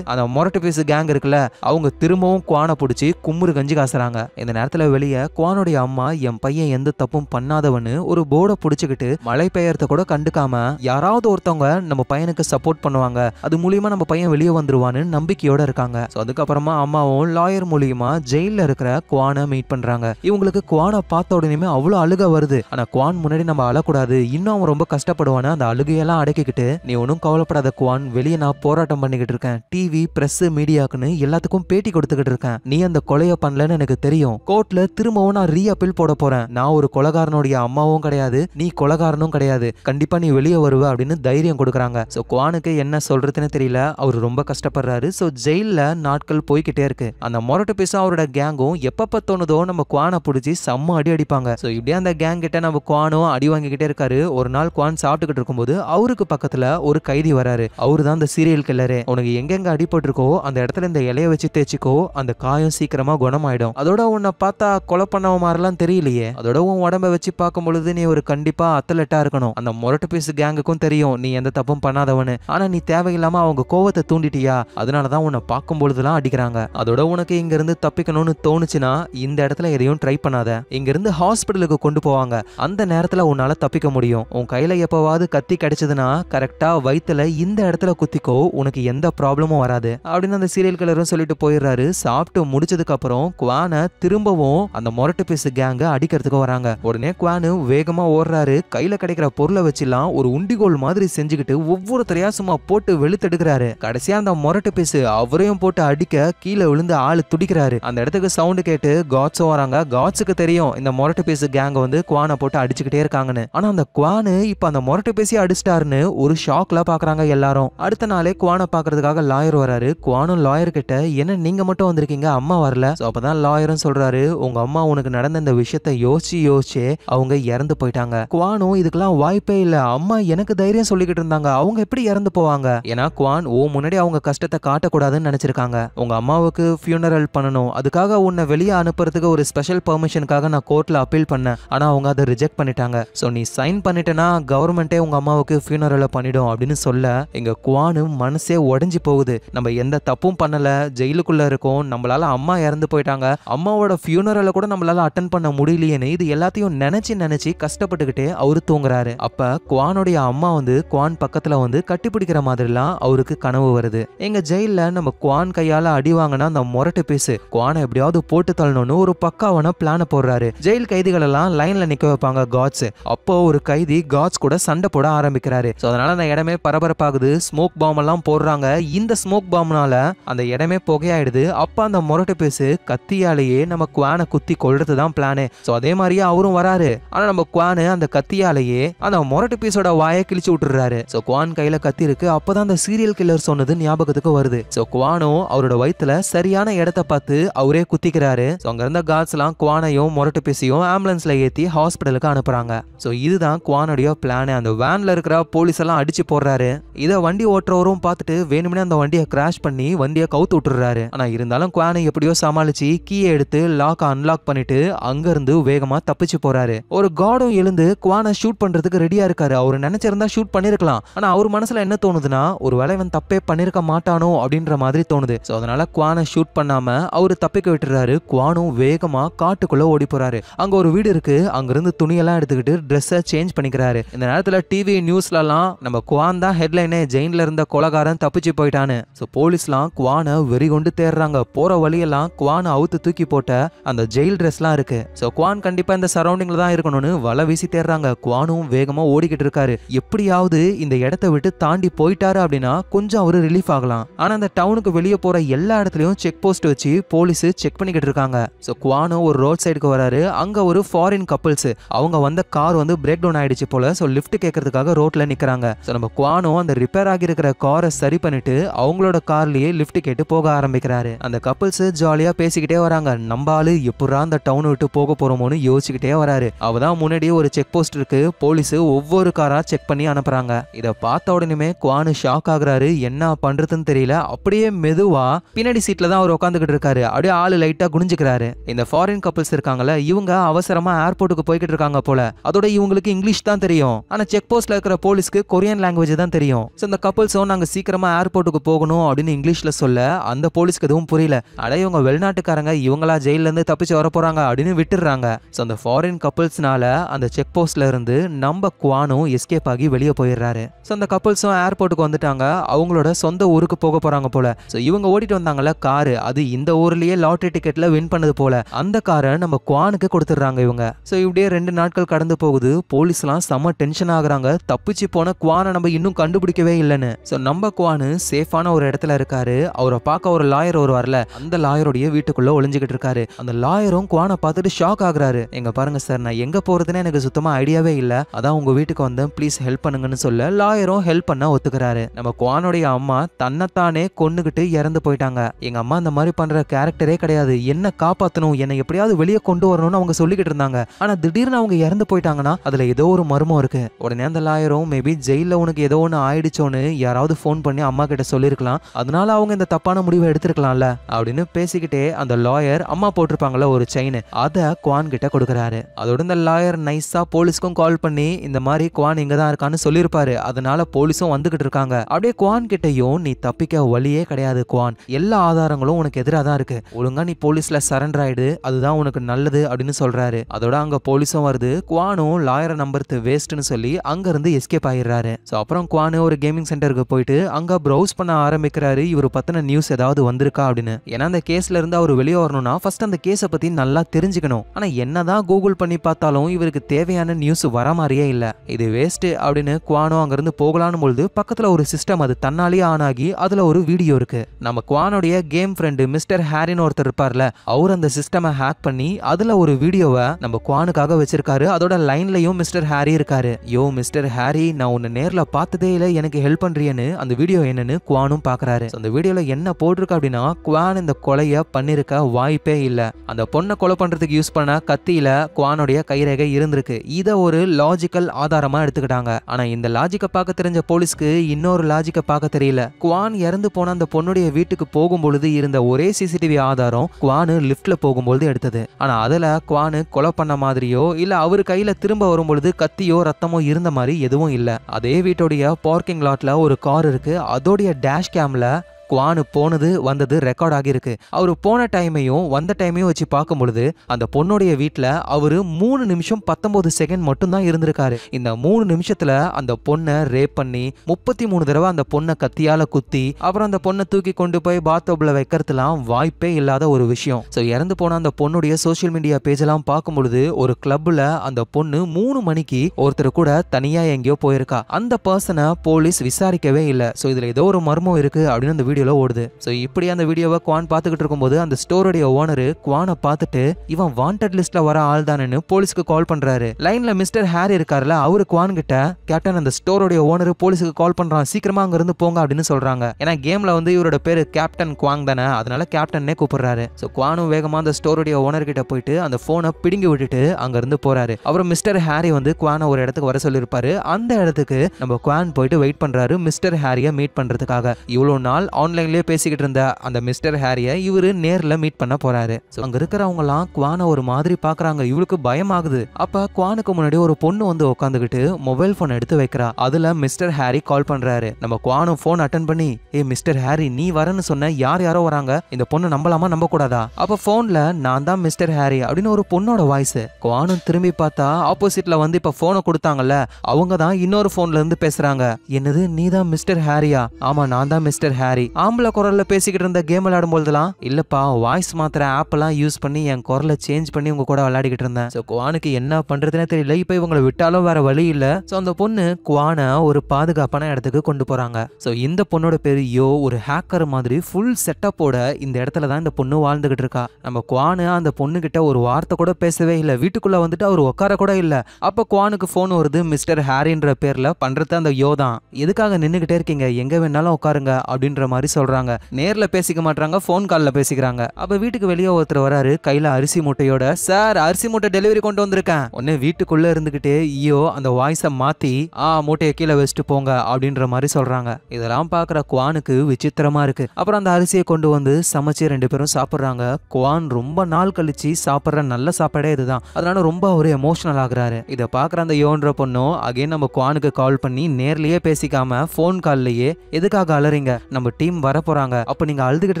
அந்த மொரட்டு பீஸ் கேங் இருக்குல்ல அவங்க திரும்பவும் குவானை பிடிச்சி கும்முறு கஞ்சி காசுறாங்க இந்த நேரத்துல வெளியே குவானுடைய அம்மா என் பையன் எந்த தப்பும் பண்ணாதவன்னு ஒரு போர்டை பிடிச்சிக்கிட்டு மழை பெயர்த்த கூட கண்டுக்காம யாராவது ஒருத்தவங்க நம்ம பையனுக்கு சப்போர்ட் பண்ணுவாங்க அது மூலியமா நம்ம பையன் வெளியே வந்துருவான்னு நம்பிக்கையோட இருக்காங்க ஸோ அதுக்கப்புறமா அம்மாவும் லாயர் மூலியமா ஜெயில இருக்கிற குவானை மீட் பண்றாங்க இவங்களுக்கு குவானை பார்த்த உடனே அவ்வளோ அழுக வருது ஆனா குவான் முன்னாடி நம்ம அழக்கூடாது இன்னும் அவன் ரொம்ப கஷ்டப்படுவான்னு அந்த அழுகையெல்லாம் அடக்கிக்கிட்டு நீ ஒன்றும் கவலை கவலைப்படாத குவான் வெளியே நான் போராட்டம் பண்ணிக்கிட்டு இருக்கேன் டிவி பிரஸ் மீடியாக்குன்னு எல்லாத்துக்கும் பேட்டி கொடுத்துக்கிட்டு இருக்கேன் நீ அந்த கொலையை பண்ணலன்னு எனக்கு தெரியும் கோர்ட்ல திரும்பவும் நான் ரீ அப்பீல் போட போறேன் நான் ஒரு கொலகாரனுடைய அம்மாவும் கிடையாது நீ கொலகாரனும் கிடையாது கண்டிப்பா நீ வெளியே வருவ அப்படின்னு தைரியம் கொடுக்குறாங்க ஸோ குவானுக்கு என்ன சொல்றதுன்னு தெரியல அவர் ரொம்ப கஷ்டப்படுறாரு ஸோ ஜெயிலில் நாட்கள் போய்கிட்டே இருக்கு அந்த மொரட்டு பேசும் அவரோட கேங்கும் எப்பப்ப தோணுதோ நம்ம குவானை பிடிச்சி செம்ம அடி அடிப்பாங்க ஸோ இப்படியே அந்த கேங் கிட்ட நம்ம குவானும் அடி வாங்கிக்கிட்டே இருக்காரு ஒரு நாள் குவான் சாப்பிட்டுக்கிட்டு இருக்கும்போது அவருக்கு பக்கத்துல ஒரு கை தேடி வராரு அவரு தான் அந்த சீரியல் கில்லரு உனக்கு எங்கெங்க அடிபட்டிருக்கோ அந்த இடத்துல இந்த இலைய வச்சு தேய்ச்சிக்கோ அந்த காயம் சீக்கிரமா குணமாயிடும் அதோட உன்னை பார்த்தா கொலை பண்ணவ மாதிரிலாம் தெரியலையே அதோட உன் உடம்ப வச்சு பார்க்கும் பொழுது நீ ஒரு கண்டிப்பா அத்தலட்டா இருக்கணும் அந்த முரட்டு பீஸ் கேங்குக்கும் தெரியும் நீ எந்த தப்பும் பண்ணாதவனு ஆனா நீ தேவையில்லாம அவங்க கோவத்தை தூண்டிட்டியா அதனாலதான் உன்னை பார்க்கும் பொழுதுலாம் அடிக்கிறாங்க அதோட உனக்கு இங்க இருந்து தப்பிக்கணும்னு தோணுச்சுன்னா இந்த இடத்துல எதையும் ட்ரை பண்ணாத இங்க இருந்து ஹாஸ்பிட்டலுக்கு கொண்டு போவாங்க அந்த நேரத்துல உன்னால தப்பிக்க முடியும் உன் கையில எப்பவாவது கத்தி கிடைச்சதுன்னா கரெக்டா வயிற்று முகத்தில் இந்த இடத்துல குத்திக்கோ உனக்கு எந்த ப்ராப்ளமும் வராது அப்படின்னு அந்த சீரியல் கிளரும் சொல்லிட்டு போயிடுறாரு சாப்பிட்டு முடிச்சதுக்கு அப்புறம் குவானை திரும்பவும் அந்த மொரட்டு பீஸ் கேங்க அடிக்கிறதுக்கு வராங்க உடனே குவானு வேகமா ஓடுறாரு கையில கிடைக்கிற பொருளை வச்சுலாம் ஒரு உண்டிகோல் மாதிரி செஞ்சுக்கிட்டு ஒவ்வொரு சும்மா போட்டு வெளுத்தெடுக்கிறாரு கடைசியா அந்த மொரட்டு பீஸ் அவரையும் போட்டு அடிக்க கீழே விழுந்து ஆள் துடிக்கிறாரு அந்த இடத்துக்கு சவுண்டு கேட்டு காட்ஸும் வராங்க காட்ஸுக்கு தெரியும் இந்த மொரட்டு பேசு கேங்க வந்து குவானை போட்டு அடிச்சுக்கிட்டே இருக்காங்கன்னு ஆனா அந்த குவானு இப்ப அந்த மொரட்டு பேசி அடிச்சிட்டாருன்னு ஒரு ஷாக்ல பாக்க பார்க்குறாங்க எல்லாரும் அடுத்த நாளே குவானை பார்க்கறதுக்காக லாயர் வராரு குவானும் லாயர் கிட்ட என்ன நீங்கள் மட்டும் வந்திருக்கீங்க அம்மா வரல ஸோ அப்போ தான் லாயரும் சொல்கிறாரு உங்கள் அம்மா உனக்கு நடந்த இந்த விஷயத்த யோசிச்சு யோசிச்சு அவங்க இறந்து போயிட்டாங்க குவானும் இதுக்கெல்லாம் வாய்ப்பே இல்லை அம்மா எனக்கு தைரியம் சொல்லிக்கிட்டு இருந்தாங்க அவங்க எப்படி இறந்து போவாங்க ஏன்னா குவான் ஓ முன்னாடி அவங்க கஷ்டத்தை காட்டக்கூடாதுன்னு நினச்சிருக்காங்க உங்கள் அம்மாவுக்கு ஃபியூனரல் பண்ணணும் அதுக்காக உன்னை வெளியே அனுப்புறதுக்கு ஒரு ஸ்பெஷல் பெர்மிஷனுக்காக நான் கோர்ட்டில் அப்பீல் பண்ணேன் ஆனால் அவங்க அதை ரிஜெக்ட் பண்ணிட்டாங்க ஸோ நீ சைன் பண்ணிட்டேன்னா கவர்மெண்ட்டே உங்கள் அம்மாவுக்கு ஃபியூனரலை பண்ணிடும் அப்படின்னு சொல்லி சொல்ல எங்க குவானும் மனசே உடஞ்சி போகுது நம்ம எந்த தப்பும் பண்ணல ஜெயிலுக்குள்ள இருக்கோம் நம்மளால அம்மா இறந்து போயிட்டாங்க அம்மாவோட ஃபியூனரலை கூட நம்மளால அட்டன் பண்ண முடியலையேன்னு இது எல்லாத்தையும் நினைச்சு நினைச்சு கஷ்டப்பட்டுக்கிட்டே அவரு தூங்குறாரு அப்ப குவானுடைய அம்மா வந்து குவான் பக்கத்துல வந்து கட்டி மாதிரி மாதிரிலாம் அவருக்கு கனவு வருது எங்க ஜெயில நம்ம குவான் கையால அடி வாங்கினா அந்த முரட்டு பேசு குவானை எப்படியாவது போட்டு தள்ளணும்னு ஒரு பக்காவான பிளான போடுறாரு ஜெயில் கைதிகள் எல்லாம் லைன்ல நிக்க வைப்பாங்க காட்ஸ் அப்போ ஒரு கைதி காட்ஸ் கூட சண்டை போட ஆரம்பிக்கிறாரு ஸோ அதனால அந்த இடமே பரபர பரபரப்பாகுது ஸ்மோக் பாம் எல்லாம் போடுறாங்க இந்த ஸ்மோக் பாம்னால அந்த இடமே புகையாயிடுது அப்ப அந்த முரட்டு பேசு கத்தியாலேயே நம்ம குவானை குத்தி கொள்றது தான் பிளானு ஸோ அதே மாதிரியே அவரும் வராரு ஆனா நம்ம குவானு அந்த கத்தியாலேயே அந்த முரட்டு பீஸோட வாயை கிழிச்சு விட்டுறாரு ஸோ குவான் கையில கத்தி இருக்கு அப்பதான் அந்த சீரியல் கில்லர் சொன்னது ஞாபகத்துக்கு வருது ஸோ குவானோ அவரோட வயிற்றுல சரியான இடத்த பார்த்து அவரே குத்திக்கிறாரு ஸோ அங்க இருந்த காட்ஸ் எல்லாம் குவானையும் முரட்டு பேசியும் ஆம்புலன்ஸ்ல ஏத்தி ஹாஸ்பிட்டலுக்கு அனுப்புறாங்க ஸோ இதுதான் குவானுடைய பிளான் அந்த வேன்ல இருக்கிற போலீஸ் எல்லாம் அடிச்சு போடுறாரு இதை வண்டி ஓட்டுறவரும் பார்த்துட்டு வேணுமே அந்த வண்டியை கிராஷ் பண்ணி வண்டியை கவுத்து விட்டுறாரு ஆனா இருந்தாலும் குவானை எப்படியோ சமாளிச்சு கீயை எடுத்து லாக் அன்லாக் பண்ணிட்டு அங்கிருந்து வேகமா தப்பிச்சு போறாரு ஒரு காடும் எழுந்து குவானை ஷூட் பண்றதுக்கு ரெடியா இருக்காரு அவர் நினைச்சிருந்தா ஷூட் பண்ணிருக்கலாம் ஆனா அவர் மனசுல என்ன தோணுதுன்னா ஒரு வேலை இவன் தப்பே பண்ணிருக்க மாட்டானோ அப்படின்ற மாதிரி தோணுது ஸோ அதனால குவானை ஷூட் பண்ணாம அவர் தப்பிக்க விட்டுறாரு குவானும் வேகமா காட்டுக்குள்ள ஓடி போறாரு அங்க ஒரு வீடு இருக்கு அங்கிருந்து துணியெல்லாம் எடுத்துக்கிட்டு ட்ரெஸ்ஸை சேஞ்ச் பண்ணிக்கிறாரு இந்த நேரத்துல டிவி நியூஸ்லலாம் நம்ம குவான் தான் ஹெட்லைனே ஜெயினில் இருந்த கொலகாரன் தப்பிச்சு போயிட்டான்னு ஸோ போலீஸ்லாம் குவானை வெறி கொண்டு தேடுறாங்க போகிற வழியெல்லாம் குவானை அவுத்து தூக்கி போட்ட அந்த ஜெயில் ட்ரெஸ்லாம் இருக்கு ஸோ குவான் கண்டிப்பாக இந்த சரௌண்டிங்கில் தான் இருக்கணும்னு வலை வீசி தேடுறாங்க குவானும் வேகமாக ஓடிக்கிட்டு இருக்காரு எப்படியாவது இந்த இடத்த விட்டு தாண்டி போயிட்டாரு அப்படின்னா கொஞ்சம் அவரு ரிலீஃப் ஆகலாம் ஆனால் அந்த டவுனுக்கு வெளியே போகிற எல்லா இடத்துலையும் செக் போஸ்ட் வச்சு போலீஸ் செக் பண்ணிக்கிட்டு இருக்காங்க ஸோ குவானும் ஒரு ரோட் சைடுக்கு வராரு அங்கே ஒரு ஃபாரின் கப்பல்ஸ் அவங்க வந்த கார் வந்து பிரேக் டவுன் ஆயிடுச்சு போல ஸோ லிஃப்ட் கேட்கறதுக்காக ரோட்டில் நிற்கிறாங்க ஸோ நம்ம குவானும் அதுக்கப்புறம் அந்த ரிப்பேர் ஆகியிருக்கிற காரை சரி பண்ணிட்டு அவங்களோட கார்லயே லிஃப்ட் கேட்டு போக ஆரம்பிக்கிறாரு அந்த கப்பல்ஸ் ஜாலியா பேசிக்கிட்டே வராங்க நம்ம ஆளு எப்படா அந்த டவுன் விட்டு போக போறோமோன்னு யோசிச்சுக்கிட்டே வராரு அவதான் முன்னாடியே ஒரு செக் போஸ்ட் இருக்கு போலீஸ் ஒவ்வொரு காரா செக் பண்ணி அனுப்புறாங்க இதை பார்த்த உடனே குவானு ஷாக் ஆகுறாரு என்ன பண்றதுன்னு தெரியல அப்படியே மெதுவா பின்னாடி சீட்ல தான் அவர் உட்காந்துக்கிட்டு இருக்காரு அப்படியே ஆளு லைட்டா குனிஞ்சுக்கிறாரு இந்த ஃபாரின் கப்பல்ஸ் இருக்காங்கல்ல இவங்க அவசரமா ஏர்போர்ட்டுக்கு போய்கிட்டு இருக்காங்க போல அதோட இவங்களுக்கு இங்கிலீஷ் தான் தெரியும் ஆனா செக் போஸ்ட்ல இருக்கிற போலீஸ்க்கு கொரியன் லாங்குவேஜ் தான் தெரியும் ஸோ இந்த கப்பல்ஸும் நாங்கள் சீக்கிரமாக ஏர்போர்ட்டுக்கு போகணும் அப்படின்னு இங்கிலீஷில் சொல்ல அந்த போலீஸ்க்கு எதுவும் புரியல அட இவங்க வெளிநாட்டுக்காரங்க இவங்களா ஜெயிலேருந்து தப்பிச்சு வர போகிறாங்க அப்படின்னு விட்டுறாங்க ஸோ அந்த ஃபாரின் கப்பல்ஸ்னால அந்த செக் போஸ்ட்ல இருந்து நம்ம குவானும் எஸ்கேப் ஆகி வெளியே போயிடுறாரு ஸோ அந்த கப்பல்ஸும் ஏர்போர்ட்டுக்கு வந்துட்டாங்க அவங்களோட சொந்த ஊருக்கு போக போறாங்க போல ஸோ இவங்க ஓடிட்டு வந்தாங்கல்ல காரு அது இந்த ஊர்லயே லாட்ரி டிக்கெட்ல வின் பண்ணது போல அந்த காரை நம்ம குவானுக்கு கொடுத்துட்றாங்க இவங்க ஸோ இப்படியே ரெண்டு நாட்கள் கடந்து போகுது போலீஸ்லாம் செம்ம டென்ஷன் ஆகுறாங்க தப்பிச்சு போன குவானை நம்ம இன்னும் கண்டுபிடிக்கவே இல்லைன்னு ஸோ நம்ம குவானு சேஃபான ஒரு இடத்துல இருக்காரு அவரை பார்க்க ஒரு லாயர் ஒரு வரல அந்த லாயருடைய வீட்டுக்குள்ள ஒளிஞ்சுக்கிட்டு இருக்காரு அந்த லாயரும் குவானை பார்த்துட்டு ஷாக் ஆகுறாரு எங்க பாருங்க சார் நான் எங்க போறதுன்னு எனக்கு சுத்தமா ஐடியாவே இல்லை அதான் உங்க வீட்டுக்கு வந்தேன் ப்ளீஸ் ஹெல்ப் பண்ணுங்கன்னு சொல்ல லாயரும் ஹெல்ப் பண்ண ஒத்துக்கிறாரு நம்ம குவானுடைய அம்மா தன்னைத்தானே கொண்டுகிட்டு இறந்து போயிட்டாங்க எங்க அம்மா அந்த மாதிரி பண்ற கேரக்டரே கிடையாது என்ன காப்பாத்தணும் என்னை எப்படியாவது வெளியே கொண்டு வரணும்னு அவங்க சொல்லிக்கிட்டு இருந்தாங்க ஆனா திடீர்னு அவங்க இறந்து போயிட்டாங்கன்னா அதுல ஏதோ ஒரு மர்மம் இருக்கு உடனே அந்த லாயரும் மேபி ஜெயில உனக்கு ஏதோ ஒன்று கல்யாணம் ஆயிடுச்சோன்னு யாராவது ஃபோன் பண்ணி அம்மா கிட்ட சொல்லியிருக்கலாம் அதனால அவங்க இந்த தப்பான முடிவை எடுத்திருக்கலாம்ல அப்படின்னு பேசிக்கிட்டே அந்த லாயர் அம்மா போட்டிருப்பாங்கல்ல ஒரு செயின் அதை குவான் கிட்ட கொடுக்குறாரு அதோட இந்த லாயர் நைஸா போலீஸ்க்கும் கால் பண்ணி இந்த மாதிரி குவான் இங்க தான் இருக்கான்னு சொல்லியிருப்பாரு அதனால போலீஸும் வந்துகிட்டு இருக்காங்க அப்படியே குவான் கிட்டையும் நீ தப்பிக்க வழியே கிடையாது குவான் எல்லா ஆதாரங்களும் உனக்கு எதிராக தான் இருக்கு ஒழுங்கா நீ போலீஸ்ல சரண்டர் ஆயிடு அதுதான் உனக்கு நல்லது அப்படின்னு சொல்றாரு அதோட அங்க போலீஸும் வருது குவானும் லாயரை நம்புறது வேஸ்ட்னு சொல்லி அங்க இருந்து எஸ்கேப் ஆயிடுறாரு அப்புறம் குவான் வான்னு ஒரு கேமிங் சென்டருக்கு போயிட்டு அங்கே ப்ரௌஸ் பண்ண ஆரம்பிக்கிறாரு இவர் பற்றின நியூஸ் ஏதாவது வந்திருக்கா அப்படின்னு ஏன்னா அந்த கேஸ்ல இருந்து அவர் வெளியே வரணும்னா ஃபர்ஸ்ட் அந்த கேஸை பற்றி நல்லா தெரிஞ்சுக்கணும் ஆனால் என்னதான் கூகுள் பண்ணி பார்த்தாலும் இவருக்கு தேவையான நியூஸ் வர மாதிரியே இல்லை இது வேஸ்ட்டு அப்படின்னு குவானோ அங்கேருந்து போகலான்னு பொழுது பக்கத்தில் ஒரு சிஸ்டம் அது தன்னாலேயே ஆன் ஆகி அதில் ஒரு வீடியோ இருக்கு நம்ம குவானோடைய கேம் ஃப்ரெண்டு மிஸ்டர் ஹாரின்னு ஒருத்தர் இருப்பார்ல அவர் அந்த சிஸ்டமை ஹேக் பண்ணி அதில் ஒரு வீடியோவை நம்ம குவானுக்காக வச்சிருக்காரு அதோட லைன்லையும் மிஸ்டர் ஹாரி இருக்காரு யோ மிஸ்டர் ஹாரி நான் உன்னை நேரில் பார்த்ததே வகையில் எனக்கு ஹெல்ப் பண்றியன்னு அந்த வீடியோ என்னன்னு குவானும் பாக்குறாரு அந்த வீடியோல என்ன போட்டிருக்கா அப்படின்னா குவான் இந்த கொலையை பண்ணிருக்க வாய்ப்பே இல்ல அந்த பொண்ணை கொலை பண்றதுக்கு யூஸ் பண்ண கத்தியில குவானுடைய கைரேகை இருந்திருக்கு இதை ஒரு லாஜிக்கல் ஆதாரமா எடுத்துக்கிட்டாங்க ஆனா இந்த லாஜிக்கை பார்க்க தெரிஞ்ச போலீஸ்க்கு இன்னொரு லாஜிக்கை பார்க்க தெரியல குவான் இறந்து போன அந்த பொண்ணுடைய வீட்டுக்கு போகும்பொழுது இருந்த ஒரே சிசிடிவி ஆதாரம் குவானு லிப்ட்ல போகும்பொழுது எடுத்தது ஆனா அதுல குவானு கொலை பண்ண மாதிரியோ இல்ல அவர் கையில திரும்ப வரும்பொழுது கத்தியோ ரத்தமோ இருந்த மாதிரி எதுவும் இல்ல அதே வீட்டுடைய பார்க்கிங் லாட்டில் ஒரு கார் இருக்குது அதோடைய டேஷ் கேமில் குவானு போனது வந்தது ரெக்கார்ட் ஆகியிருக்கு அவர் போன டைமையும் வந்த டைமையும் வச்சு பார்க்கும் பொழுது அந்த பொண்ணுடைய வீட்டில் அவர் மூணு நிமிஷம் பத்தொன்பது செகண்ட் மட்டும்தான் இருந்திருக்காரு இந்த மூணு நிமிஷத்தில் அந்த பொண்ணை ரேப் பண்ணி முப்பத்தி மூணு தடவை அந்த பொண்ணை கத்தியால் குத்தி அப்புறம் அந்த பொண்ணை தூக்கி கொண்டு போய் பாத்ரூமில் வைக்கிறதுலாம் வாய்ப்பே இல்லாத ஒரு விஷயம் ஸோ இறந்து போன அந்த பொண்ணுடைய சோஷியல் மீடியா பேஜெல்லாம் பார்க்கும் பொழுது ஒரு கிளப்பில் அந்த பொண்ணு மூணு மணிக்கு ஒருத்தர் கூட தனியாக எங்கேயோ போயிருக்கா அந்த பர்சனை போலீஸ் விசாரிக்கவே இல்லை ஸோ இதில் ஏதோ ஒரு மர்மம் இருக்குது அப்படின்னு அந்த வீடியோவில் ஓடுது ஸோ இப்படி அந்த வீடியோவை குவான் பார்த்துக்கிட்டு இருக்கும்போது அந்த ஸ்டோருடைய ஓனர் குவானை பார்த்துட்டு இவன் வாண்டட் லிஸ்ட்ல வர ஆள் தானு போலீஸ்க்கு கால் பண்றாரு லைன்ல மிஸ்டர் ஹாரி இருக்காருல்ல அவரு குவான் கிட்ட கேப்டன் அந்த ஸ்டோருடைய ஓனர் போலீஸுக்கு கால் பண்றான் சீக்கிரமா அங்க இருந்து போங்க அப்படின்னு சொல்றாங்க ஏன்னா கேம்ல வந்து இவரோட பேரு கேப்டன் குவாங் தானே அதனால கேப்டன்னே கூப்பிடுறாரு ஸோ குவானும் வேகமா அந்த ஸ்டோருடைய ஓனர் கிட்ட போயிட்டு அந்த போனை பிடுங்கி விட்டுட்டு அங்க இருந்து போறாரு அவர் மிஸ்டர் ஹாரி வந்து குவானை ஒரு இடத்துக்கு வர சொல்லியிருப்பாரு அந்த இடத்துக்கு நம்ம குவான் போயிட்டு வெயிட் பண்றாரு மிஸ்டர் ஹாரியை மீட் பண்றதுக்காக இவ்வளவு நாள் ஆன்லைன்லேயே பேசிக்கிட்டு இருந்த அந்த மிஸ்டர் ஹாரியை இவர் நேரில் மீட் பண்ண போறாரு அங்க இருக்கிறவங்கலாம் குவானை ஒரு மாதிரி பாக்குறாங்க இவளுக்கு பயம் ஆகுது அப்ப குவானுக்கு முன்னாடி ஒரு பொண்ணு வந்து உட்காந்துக்கிட்டு மொபைல் போன் எடுத்து வைக்கிறா அதுல மிஸ்டர் ஹாரி கால் பண்றாரு நம்ம குவானும் போன் அட்டன் பண்ணி ஏ மிஸ்டர் ஹாரி நீ வரன்னு சொன்ன யார் யாரோ வராங்க இந்த பொண்ணு நம்பலாமா நம்ப கூடாதா அப்ப போன்ல நான் தான் மிஸ்டர் ஹாரி அப்படின்னு ஒரு பொண்ணோட வாய்ஸ் குவானும் திரும்பி பார்த்தா ஆப்போசிட்ல வந்து இப்ப போனை கொடுத்தாங்கல்ல அவங்க தான் இன்னொரு போன்ல இருந்து பேசுறாங்க என்னது நீ தான் மிஸ்டர் ஹாரியா ஆமா நான் தான் மிஸ்டர் ஹாரி ஆம்பளை குரல்ல பேசிக்கிட்டு இருந்த கேம் விளையாடும் போதெல்லாம் இல்லைப்பா வாய்ஸ் மாத்திர ஆப்பெல்லாம் யூஸ் பண்ணி என் குரலை சேஞ்ச் பண்ணி உங்க கூட விளையாடிக்கிட்டு இருந்தேன் ஸோ குவானுக்கு என்ன பண்ணுறதுனே தெரியல இப்போ இவங்களை விட்டாலும் வேற வழி இல்லை ஸோ அந்த பொண்ணு குவானை ஒரு பாதுகாப்பான இடத்துக்கு கொண்டு போகிறாங்க ஸோ இந்த பொண்ணோட பேர் யோ ஒரு ஹேக்கர் மாதிரி ஃபுல் செட்டப்போட இந்த இடத்துல தான் இந்த பொண்ணு வாழ்ந்துகிட்டு இருக்கா நம்ம குவானு அந்த பொண்ணுக்கிட்ட ஒரு வார்த்தை கூட பேசவே இல்லை வீட்டுக்குள்ளே வந்துட்டு அவர் உட்கார கூட இல்லை அப்போ குவானுக்கு ஃபோன் வருது மிஸ்டர் ஹாரின்ற பேரில் பண்ணுறது அந்த யோ தான் எதுக்காக நின்றுக்கிட்டே இருக்கீங்க எங்கே வேணாலும் உட்காருங்க அப்படின்ற மாதிரி மாதிரி சொல்கிறாங்க நேரில் பேசிக்க மாட்டாங்க ஃபோன் காலில் பேசிக்கிறாங்க அப்போ வீட்டுக்கு வெளியே ஒருத்தர் வராரு கையில் அரிசி மூட்டையோட சார் அரிசி மூட்டை டெலிவரி கொண்டு வந்திருக்கேன் உடனே வீட்டுக்குள்ளே இருந்துக்கிட்டே ஐயோ அந்த வாய்ஸை மாற்றி ஆ மூட்டையை கீழே வச்சுட்டு போங்க அப்படின்ற மாதிரி சொல்கிறாங்க இதெல்லாம் பார்க்குற குவானுக்கு விசித்திரமாக இருக்கு அப்புறம் அந்த அரிசியை கொண்டு வந்து சமைச்சு ரெண்டு பேரும் சாப்பிட்றாங்க குவான் ரொம்ப நாள் கழிச்சு சாப்பிட்ற நல்ல சாப்பாடே இதுதான் அதனால ரொம்ப ஒரு எமோஷனல் ஆகுறாரு இதை பார்க்குற அந்த யோன்ற பொண்ணும் அகைன் நம்ம குவானுக்கு கால் பண்ணி நேர்லயே பேசிக்காம ஃபோன் கால்லையே எதுக்காக அலறிங்க நம்ம டீம் டீம் வர போறாங்க அப்போ நீங்க அழுதுகிட்டு